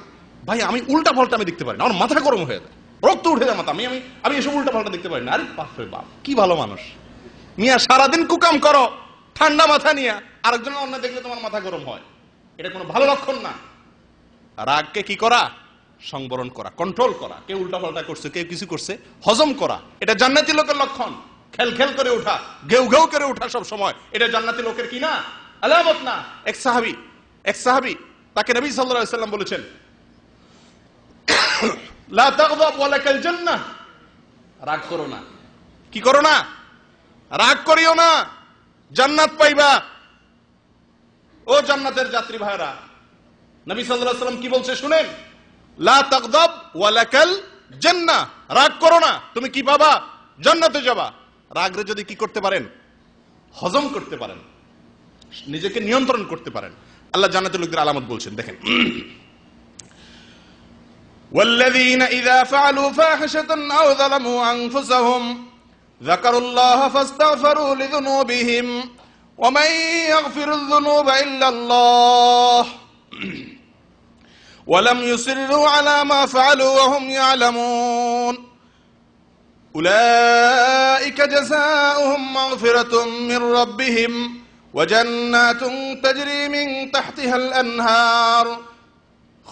ভাই আমি উল্টা পাল্টা আমি দেখতে পারি না আমার মাথা গরম হয়ে যায় রক্ত উঠে যায় মাথা আমি আমি এসব উল্টা পাল্টা দেখতে পারি না আরে বাপরে বাপ কি ভালো মানুষ মিয়া সারাদিন কুকাম করো ঠান্ডা মাথা নিয়ে আরেকজন অন্য দেখলে তোমার মাথা গরম হয় এটা কোনো ভালো লক্ষণ না রাগকে কি করা সংবরণ করা কন্ট্রোল করা কেউ উল্টা পাল্টা করছে কেউ কিছু করছে হজম করা এটা জান্নাতি লোকের লক্ষণ খেল খেল করে ওঠা ঘেউ ঘেউ করে ওঠা সব সময় এটা জান্নাতি লোকের কি না আলামত না এক সাহাবি এক সাহাবি তাকে নবী সাল্লাম বলেছেন রাগ করো না কি করো না রাগ করিও না জান্নাত পাইবা ও জান্নাতের যাত্রী ভাইরা নবী সাল্লাম কি বলছে শুনেন লা রাগ করো না তুমি কি পাবা জান্নাতে যাবা রাগরে যদি কি করতে পারেন হজম করতে পারেন নিজেকে নিয়ন্ত্রণ করতে পারেন আল্লাহ জান্নাতের লোকদের আলামত বলছেন দেখেন والذين إذا فعلوا فاحشة أو ظلموا أنفسهم ذكروا الله فاستغفروا لذنوبهم ومن يغفر الذنوب إلا الله ولم يصروا على ما فعلوا وهم يعلمون أولئك جزاؤهم مغفرة من ربهم وجنات تجري من تحتها الأنهار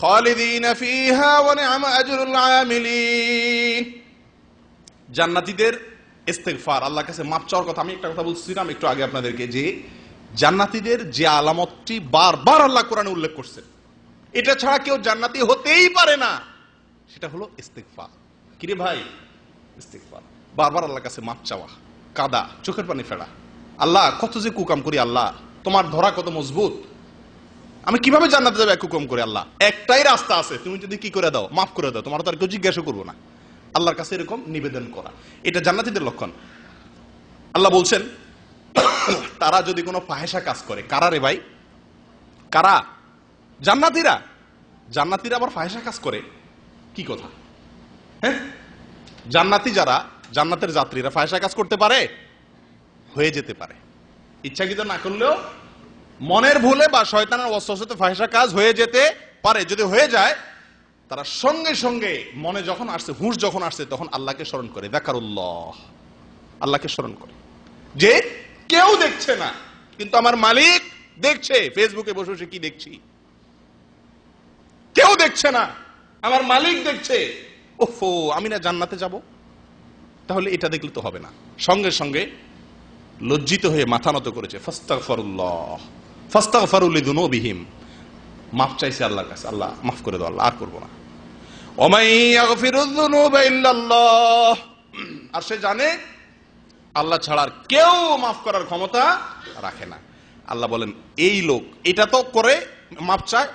خالدين فيها ونعم أجر العاملين জান্নাতীদের ইস্তেগফার আল্লাহর কাছে মাপ চাওয়ার কথা আমি একটা কথা বলছিলাম একটু আগে আপনাদেরকে যে জান্নাতীদের যে আলামতটি বারবার আল্লাহ কোরআনে উল্লেখ করছে এটা ছাড়া কেউ জান্নাতি হতেই পারে না সেটা হলো ইস্তেকফা কিরে ভাই ইস্তেকফা বারবার আল্লাহর কাছে মাপ চাওয়া কাদা চোখের পানি ফেলা আল্লাহ কত যে কুকাম করি আল্লাহ তোমার ধরা কত মজবুত আমি কিভাবে জান্নাতে যাবো কুকাম কুকম করে আল্লাহ একটাই রাস্তা আছে তুমি যদি কি করে দাও মাফ করে দাও তোমার তো আর কেউ জিজ্ঞাসা করবো না আল্লাহর কাছে এরকম নিবেদন করা এটা জান্নাতিদের লক্ষণ আল্লাহ বলছেন তারা যদি কোনো ফাহেসা কাজ করে কারা রে ভাই কারা জান্নাতিরা জান্নাতিরা আবার ফাহেসা কাজ করে কি কথা হ্যাঁ জান্নাতি যারা জান্নাতের যাত্রীরা ফাহেসা কাজ করতে পারে হয়ে যেতে পারে ইচ্ছাকৃত না করলেও মনের ভুলে বা শয়তানের অস্ত্রস্তে ফাহেসা কাজ হয়ে যেতে পারে যদি হয়ে যায় তারা সঙ্গে সঙ্গে মনে যখন আসছে হুঁশ যখন আসছে তখন আল্লাহকে স্মরণ করে দেখারুল্লাহ আল্লাহকে স্মরণ করে যে কেউ দেখছে না কিন্তু আমার মালিক দেখছে ফেসবুকে বসে বসে কি দেখছি কেউ দেখছে না আমার মালিক দেখছে ওফো আমি না জান্নাতে যাব তাহলে এটা দেখলে তো হবে না সঙ্গে সঙ্গে লজ্জিত হয়ে মাথা নত করেছে মাফ চাইছে আল্লাহর কাছে আল্লাহ মাফ করে দাও আল্লাহ আর করবো না আর সে জানে আল্লাহ ছাড়ার কেউ মাফ করার ক্ষমতা রাখে না আল্লাহ বলেন এই লোক এটা তো করে মাফ চায়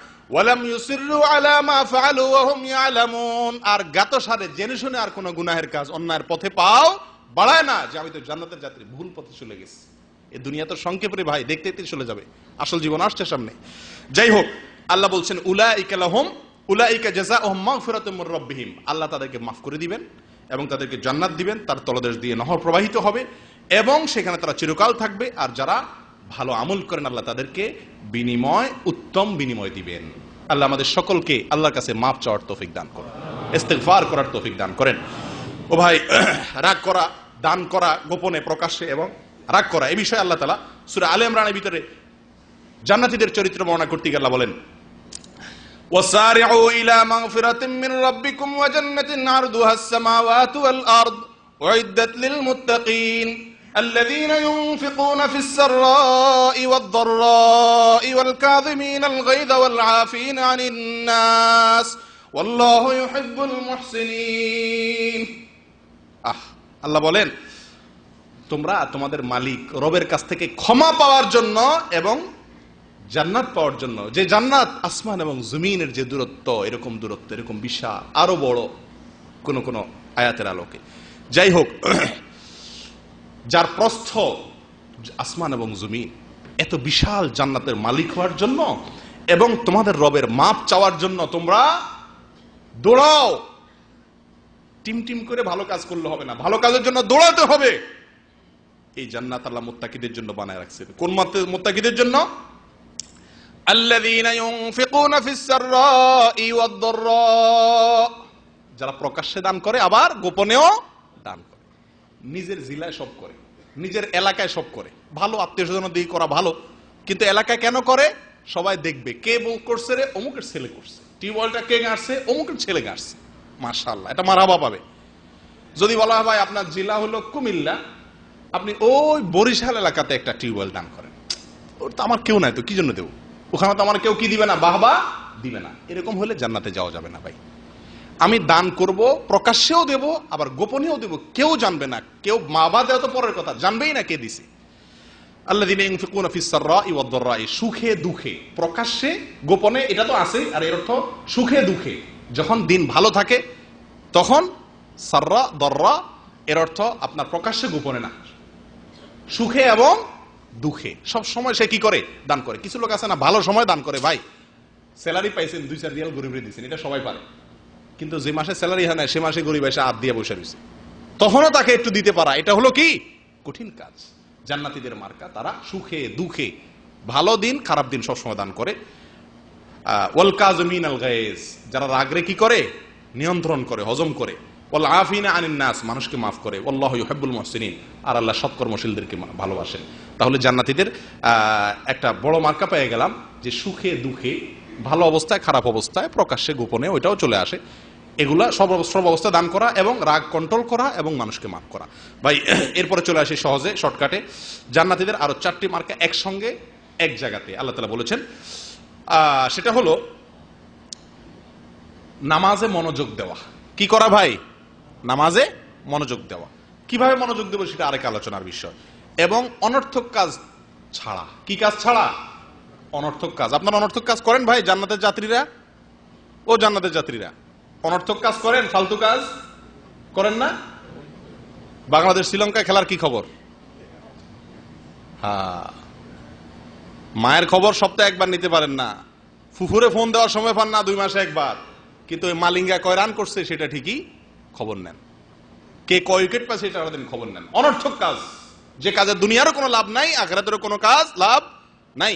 আর সারে জেনে শুনে আর কোন গুনাহের কাজ অন্যায়ের পথে পাও বাড়ায় না যে আমি তো জান্নাতের যাত্রী ভুল পথে চলে গেছি এ দুনিয়া তো সংক্ষেপে ভাই দেখতে দেখতে চলে যাবে আসল জীবন আসছে সামনে যাই হোক আল্লাহ বলছেন উলা ইকালাহম উলা ইকা জেজা ওহম্মা ফিরাতমুর রব্বিহিম আল্লাহ তাদেরকে মাফ করে দিবেন এবং তাদেরকে জান্নাত দিবেন তার তলদেশ দিয়ে নহর প্রবাহিত হবে এবং সেখানে তারা চিরকাল থাকবে আর যারা ভালো আমল করেন আল্লাহ তাদেরকে বিনিময় উত্তম বিনিময় দিবেন আল্লাহ আমাদের সকলকে আল্লাহর কাছে মাফ চাওয়ার তৌফিক দান করেন ইস্তেকফার করার তৌফিক দান করেন ও ভাই রাগ করা দান করা গোপনে প্রকাশ্যে এবং রাগ করা এই বিষয়ে আল্লাহ তালা সুরা আলে ইমরানের ভিতরে জান্নাতীদের চরিত্র বর্ণনা করতে গেলা বলেন وسارعوا إلى مغفرة من ربكم وجنة عرضها السماوات والأرض أعدت للمتقين الذين ينفقون في السراء والضراء والكاظمين الغيظ والعافين عن الناس والله يحب المحسنين আহ আল্লাহ বলেন তোমরা তোমাদের মালিক রবের কাছ থেকে ক্ষমা পাওয়ার জন্য এবং জান্নাত পাওয়ার জন্য যে জান্নাত আসমান এবং জমিনের যে দূরত্ব এরকম দূরত্ব এরকম বিশাল আরো বড় কোনো কোনো আয়াতের আলোকে যাই হোক যার প্রস্থ আসমান এবং জমিন এত বিশাল জান্নাতের মালিক হওয়ার জন্য এবং তোমাদের রবের মাপ চাওয়ার জন্য তোমরা দৌড়াও টিম টিম করে ভালো কাজ করলে হবে না ভালো কাজের জন্য দৌড়াতে হবে এই জান্নাত আল্লাহ মোত্তাকিদের জন্য বানায় রাখছেন কোন মতে মোত্তাকিদের জন্য যারা প্রকাশ্যে দান করে আবার গোপনেও দান করে নিজের জেলায় সব করে নিজের এলাকায় সব করে ভালো আত্মীয় স্বজনের দিকে করা ভালো কিন্তু এলাকায় কেন করে সবাই দেখবে কে বউ করছে রে অমুকের ছেলে করছে টিউবওয়েলটা কে গাঁটছে অমুকের ছেলে গাঁটছে মাশাল্লাহ এটা মারাবা পাবে যদি বলা হয় আপনার জেলা হলো কুমিল্লা আপনি ওই বরিশাল এলাকাতে একটা টিউবওয়েল দান করেন ওর তো আমার কেউ নাই তো কি জন্য দেবো ওখানে তো আমার কেউ কি দিবে না বাহবা দিবে না এরকম হলে জান্নাতে যাওয়া যাবে না ভাই আমি দান করব প্রকাশ্যেও দেব আবার গোপনেও দেব কেউ জানবে না কেউ মা বা দেওয়া তো পরের কথা জানবেই না কে দিছে আল্লাহ দিন সুখে দুঃখে প্রকাশ্যে গোপনে এটা তো আছে আর এর অর্থ সুখে দুঃখে যখন দিন ভালো থাকে তখন সাররা দররা এর অর্থ আপনার প্রকাশ্যে গোপনে না সুখে এবং দুঃখে সব সময় সে কি করে দান করে কিছু লোক আছে না ভালো সময় দান করে ভাই স্যালারি পাইছেন দুই চার রিয়াল গরিব দিয়েছেন এটা সবাই পারে কিন্তু যে মাসে স্যালারি হয় না সে মাসে গরিব এসে আপ দিয়ে বসে রয়েছে তখনও তাকে একটু দিতে পারা এটা হলো কি কঠিন কাজ জান্নাতিদের মার্কা তারা সুখে দুঃখে ভালো দিন খারাপ দিন সবসময় দান করে ওয়াল কাজমিন আল যারা রাগরে কি করে নিয়ন্ত্রণ করে হজম করে ওল আফিনা আনিন নাস মানুষকে মাফ করে ওল্লাহ ইহাবুল মহসিনিন আর আল্লাহ সৎকর্মশীলদেরকে ভালোবাসেন তাহলে জান্নাতিদের একটা বড় মার্কা পেয়ে গেলাম যে সুখে দুঃখে ভালো অবস্থায় খারাপ অবস্থায় প্রকাশ্যে গোপনে ওইটাও চলে আসে এগুলা সব সব অবস্থা দান করা এবং রাগ কন্ট্রোল করা এবং মানুষকে মাফ করা ভাই এরপরে চলে আসি সহজে শর্টকাটে জান্নাতিদের আরো চারটি মার্কা একসঙ্গে এক জায়গাতে আল্লাহ তালা বলেছেন সেটা হলো নামাজে মনোযোগ দেওয়া কি করা ভাই নামাজে মনোযোগ দেওয়া কিভাবে মনোযোগ দেবো সেটা আরেক আলোচনার বিষয় এবং অনর্থক কাজ ছাড়া কি কাজ ছাড়া অনর্থক কাজ আপনারা অনর্থক কাজ করেন ভাই জান্নাতের যাত্রীরা ও জান্নাতের যাত্রীরা অনর্থক কাজ করেন ফালতু কাজ করেন না বাংলাদেশ শ্রীলঙ্কা খেলার কি খবর হ্যাঁ মায়ের খবর সপ্তাহে একবার নিতে পারেন না ফুফুরে ফোন দেওয়ার সময় পান না দুই মাসে একবার কিন্তু ওই মালিঙ্গা কয় রান করছে সেটা ঠিকই খবর নেন কে কয় উইকেট পাচ্ছে সেটা দিন খবর নেন অনর্থক কাজ যে কাজে দুনিয়ারও কোনো লাভ নাই আগ্রাতেরও কোনো কাজ লাভ নাই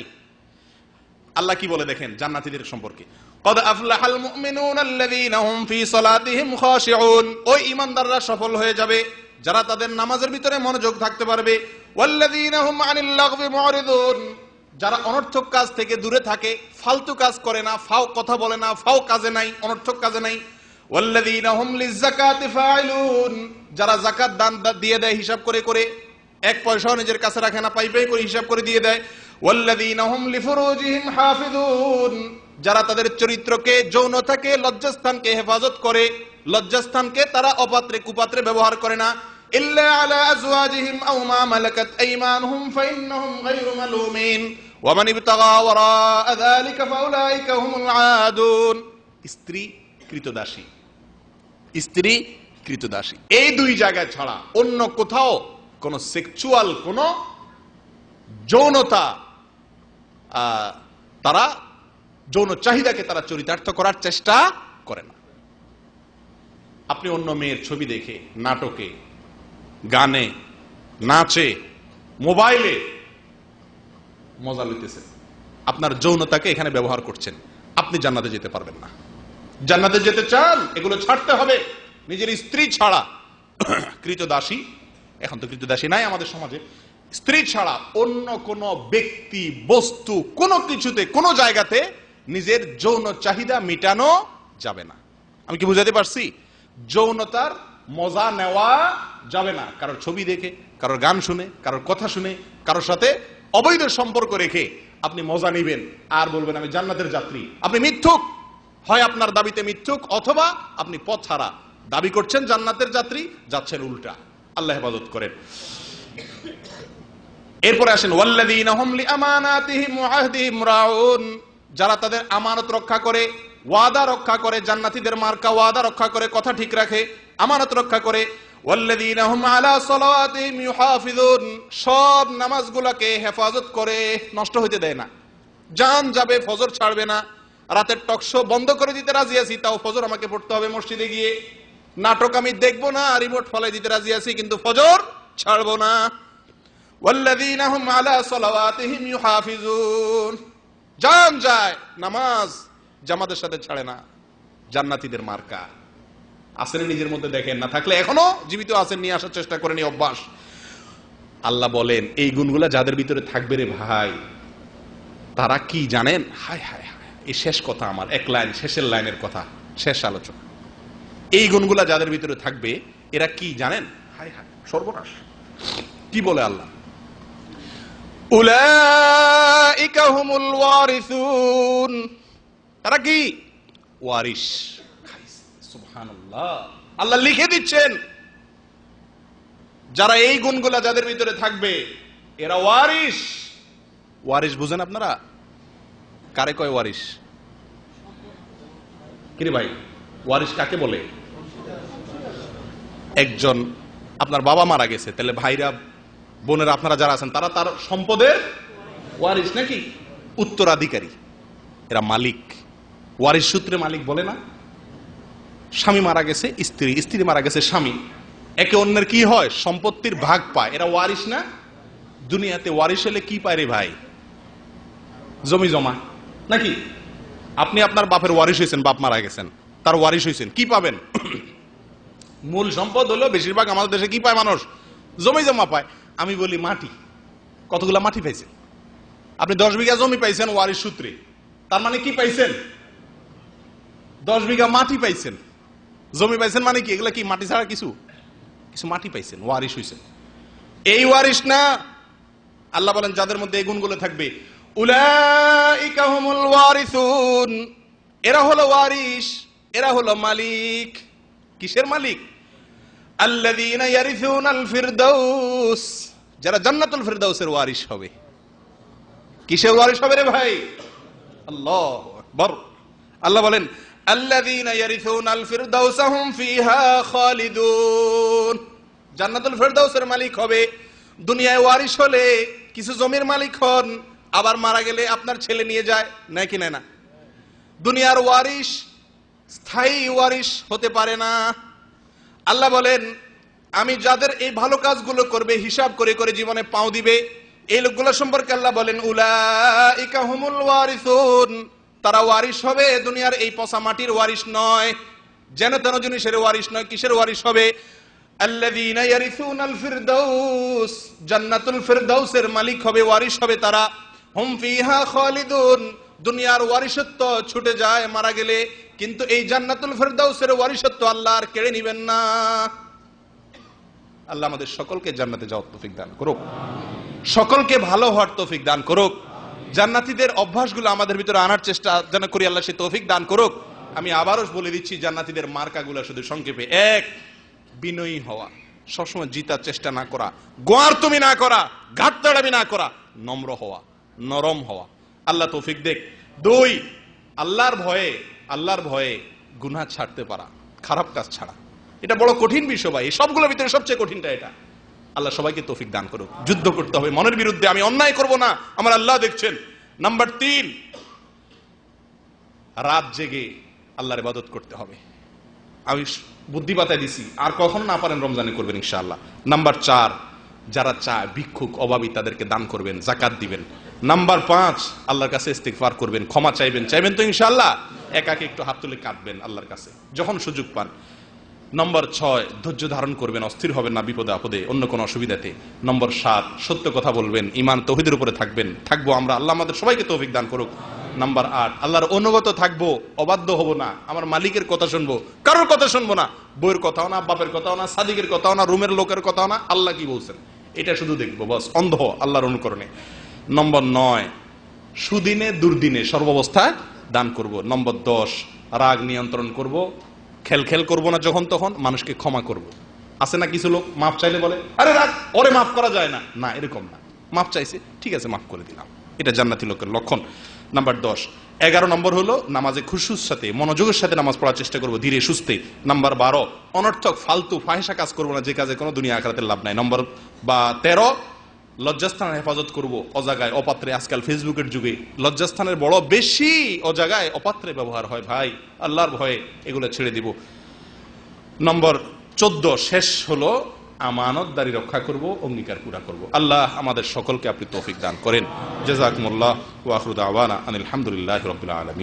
আল্লাহ কি বলে দেখেন জান্নাতিদের সম্পর্কে قد أفلح المؤمنون الذين هم في صلاتهم خاشعون ওই ইমানদাররা সফল হয়ে যাবে যারা তাদের নামাজের ভিতরে মনোযোগ থাকতে পারবে والذين هم عن اللغو معرضون যারা অনর্থক কাজ থেকে দূরে থাকে ফালতু কাজ করে না ফাও কথা বলে না ফাও কাজে নাই অনর্থক কাজে নাই যারা জাকাত দান দিয়ে দেয় হিসাব করে করে এক পয়সাও নিজের কাছে রাখে না পাই করে হিসাব করে দিয়ে দেয় যারা তাদের চরিত্রকে যৌনতাকে লজ্জাস্থানকে হেফাজত করে লজ্জাস্থানকে তারা অপাত্রে কুপাত্রে ব্যবহার করে না ইল্লা আলা أزواجهم আও মা মালাকাত أيمانهم فإنهم গায়রু মালুমিন ওয়ামান ইবতাগা ওয়ারা যালিকা ফাউলাইকা হুমুল আদুন স্ত্রী কৃতদাসী স্ত্রী কৃতদাসী এই দুই জায়গায় ছাড়া অন্য কোথাও কোন সেক্সুয়াল কোনো যৌনতা তারা যৌন চাহিদাকে তারা চরিতার্থ করার চেষ্টা করে না আপনি অন্য মেয়ের ছবি দেখে নাটকে গানে নাচে মোবাইলে মজা লিতেছেন আপনার যৌনতাকে এখানে ব্যবহার করছেন আপনি জান্নাতে যেতে পারবেন না জান্নাতে যেতে চান এগুলো ছাড়তে হবে নিজের স্ত্রী ছাড়া কৃতদাসী এখন তো কৃতদাসী নাই আমাদের সমাজে স্ত্রী ছাড়া অন্য কোনো ব্যক্তি বস্তু কোনো কিছুতে কোনো জায়গাতে নিজের যৌন চাহিদা মেটানো যাবে না আমি কি বুঝাতে পারছি যৌনতার মজা নেওয়া যাবে না কারোর ছবি দেখে কারোর গান শুনে কারোর কথা শুনে কারোর সাথে অবৈধ সম্পর্ক রেখে আপনি মজা নিবেন আর বলবেন আমি জান্নাতের যাত্রী আপনি মিথ্যুক হয় আপনার দাবিতে মিথ্যুক অথবা আপনি পথ ছাড়া দাবি করছেন জান্নাতের যাত্রী যাচ্ছেন উল্টা আল্লাহ হেফাজত করেন এরপরে আসেন যারা তাদের আমানত রক্ষা করে ওয়াদা রক্ষা করে জান্নাতীদের মার্কা ওয়াদা রক্ষা করে কথা ঠিক রাখে আমানত রক্ষা করে সব নামাজগুলাকে হেফাজত করে নষ্ট হইতে দেয় না যান যাবে ফজর ছাড়বে না রাতের টকশো বন্ধ করে দিতে রাজি আছি তাও ফজর আমাকে পড়তে হবে মসজিদে গিয়ে নাটক আমি দেখবো না রিমোট ফলাই দিতে রাজি আছি কিন্তু ফজর ছাড়বো না যান যায় নামাজ জামাতের সাথে ছাড়ে না জান্নাতীদের মার্কা আসেনি নিজের মধ্যে দেখেন না থাকলে এখনো জীবিত আসেন নিয়ে আসার চেষ্টা করেন অভ্যাস আল্লাহ বলেন এই গুণগুলা যাদের ভিতরে থাকবে রে ভাই তারা কি জানেন হায় হায় হায় এই শেষ কথা আমার এক লাইন শেষের লাইনের কথা শেষ আলোচনা এই গুণগুলা যাদের ভিতরে থাকবে এরা কি জানেন হায় হায় সর্বনাশ কি বলে আল্লাহ তারা কি ওয়ারিস আল্লাহ লিখে দিচ্ছেন যারা এই গুণগুলা যাদের ভিতরে থাকবে এরা ওয়ারিস ওয়ারিস বুঝেন আপনারা কারে কয় ওয়ারিস কিরে ভাই ওয়ারিস কাকে বলে একজন আপনার বাবা মারা গেছে তাহলে ভাইরা বোনের আপনারা যারা আছেন তারা তার সম্পদের ওয়ারিস নাকি উত্তরাধিকারী এরা মালিক ওয়ারিস সূত্রে মালিক বলে না স্বামী মারা গেছে স্ত্রী স্ত্রী মারা গেছে স্বামী একে অন্যের কি হয় সম্পত্তির ভাগ পায় এরা ওয়ারিস না দুনিয়াতে ওয়ারিস হলে কি পায় রে ভাই জমি জমা নাকি আপনি আপনার বাপের ওয়ারিস হয়েছেন বাপ মারা গেছেন তার ওয়ারিস হয়েছেন কি পাবেন মূল সম্পদ হলো বেশিরভাগ আমাদের দেশে কি পায় মানুষ জমি জমা পায় আমি বলি মাটি কতগুলা মাটি পাইছেন আপনি দশ বিঘা জমি পাইছেন ওয়ারিস সূত্রে তার মানে কি পাইছেন দশ বিঘা মাটি পাইছেন জমি পাইছেন মানে কি এগুলা কি মাটি ছাড়া কিছু কিছু মাটি পাইছেন ওয়ারিশ হইছেন এই ওয়ারিশ না আল্লাহ বলেন যাদের মধ্যে এই গুণগুলো থাকবে উলাইকাহুমুল ওয়ারিসুন এরা হলো ওয়ারিশ এরা হলো মালিক কিসের মালিক আল্লাযীনা ইয়ারিসুনাল ফিরদাউস যারা জান্নাতুল ফিরদাউসের ওয়ারিশ হবে কিসের ওয়ারিশ হবে রে ভাই আল্লাহ আকবার আল্লাহ বলেন জান্নাতুল ফেরদাউসের মালিক হবে দুনিয়ায় ওয়ারিশ হলে কিছু জমির মালিক হন আবার মারা গেলে আপনার ছেলে নিয়ে যায় নাকি না না দুনিয়ার ওয়ারিশ স্থায়ী ওয়ারিশ হতে পারে না আল্লাহ বলেন আমি যাদের এই ভালো কাজগুলো করবে হিসাব করে করে জীবনে পাও দিবে এই লোকগুলো সম্পর্কে আল্লাহ বলেন উলা ইকা হুমুল ওয়ারিসুন তারা ওয়ারিশ হবে দুনিয়ার এই পসা মাটির ওয়ারিশ নয় যেন তেন জিনিসের ওয়ারিশ নয় কিসের ওয়ারিশ হবে জান্নাতুল ফিরদাউসের মালিক হবে ওয়ারিশ হবে তারা হুম ফিহা খালিদুন দুনিয়ার ওয়ারিসত্ব ছুটে যায় মারা গেলে কিন্তু এই জান্নাতুল ফেরদাউসের ওয়ারিসত্ব আল্লাহ আর কেড়ে নিবেন না আল্লাহ আমাদের সকলকে জান্নাতে যাওয়ার তৌফিক দান করুক সকলকে ভালো হওয়ার তৌফিক দান করুক জান্নাতিদের অভ্যাসগুলো আমাদের ভিতরে আনার চেষ্টা যেন করি আল্লাহ সে তৌফিক দান করুক আমি আবারও বলে দিচ্ছি জান্নাতিদের মার্কাগুলো শুধু সংক্ষেপে এক বিনয়ী হওয়া সবসময় জিতার চেষ্টা না করা গোয়ার তুমি না করা ঘাটতাড়ামি না করা নম্র হওয়া নরম হওয়া আল্লাহ তৌফিক দেখ দুই আল্লাহর ভয়ে আল্লাহর ভয়ে গুনা ছাড়তে পারা খারাপ কাজ ছাড়া এটা বড় কঠিন বিষয় ভাই সবগুলোর ভিতরে সবচেয়ে কঠিনটা এটা আল্লাহ সবাইকে তৌফিক দান করুক যুদ্ধ করতে হবে মনের বিরুদ্ধে আমি অন্যায় করব না আমার আল্লাহ দেখছেন নাম্বার তিন রাত জেগে আল্লাহর ইবাদত করতে হবে আমি বুদ্ধি পাতায় দিছি আর কখনো না পারেন রমজানে করবেন ইনশাআল্লাহ নাম্বার চার যারা চায় ভিক্ষুক অভাবী তাদেরকে দান করবেন জাকাত দিবেন নাম্বার পাঁচ আল্লাহর কাছে ইস্তিকফার করবেন ক্ষমা চাইবেন চাইবেন তো ইনশাআল্লাহ একাকে একটু হাত তুলে কাঁদবেন আল্লাহর কাছে যখন সুযোগ পান নম্বর ছয় ধৈর্য ধারণ করবেন অস্থির হবেন না বিপদে আপদে অন্য কোনো অসুবিধাতে নম্বর সাত সত্য কথা বলবেন ইমান তহিদের উপরে থাকবেন থাকবো আমরা আল্লাহ আমাদের সবাইকে তৌফিক দান করুক নাম্বার আট আল্লাহর অনুগত থাকবো অবাধ্য হব না আমার মালিকের কথা শুনবো কারোর কথা শুনবো না বইয়ের কথাও না বাপের কথাও না সাদিকের কথাও না রুমের লোকের কথাও না আল্লাহ কি বলছেন এটা শুধু দেখবো বস অন্ধ আল্লাহর অনুকরণে নম্বর নয় সুদিনে দুর্দিনে সর্বাবস্থা দান করব নম্বর দশ রাগ নিয়ন্ত্রণ করব খেল খেল করবো না যখন তখন মানুষকে ক্ষমা করব। আছে না কিছু লোক মাফ চাইলে বলে আরে রাখ ওরে মাফ করা যায় না না এরকম না মাফ চাইছে ঠিক আছে মাফ করে দিলাম এটা জান্নাতি লোকের লক্ষণ নাম্বার দশ এগারো নম্বর হলো নামাজে খুশুর সাথে মনোযোগের সাথে নামাজ পড়ার চেষ্টা করবো ধীরে সুস্থে নাম্বার বারো অনর্থক ফালতু ফাহেসা কাজ করবো না যে কাজে কোনো দুনিয়া আখরাতের লাভ নাই নম্বর বা তেরো লজ্জাস্থানের হেফাজত করব অজাগায় অপাত্রে আজকাল ফেসবুকের যুগে লজ্জাস্থানের বড় বেশি অজাগায় অপাত্রে ব্যবহার হয় ভাই আল্লাহর ভয়ে এগুলো ছেড়ে দিব নম্বর চোদ্দ শেষ হলো আমানতদারি রক্ষা করব অঙ্গীকার পুরা করব আল্লাহ আমাদের সকলকে আপনি তৌফিক দান করেন জেজাকমুল্লাহ ওয়াহরুদ আওয়ানা আনিল হামদুলিল্লাহ রবিল আলমী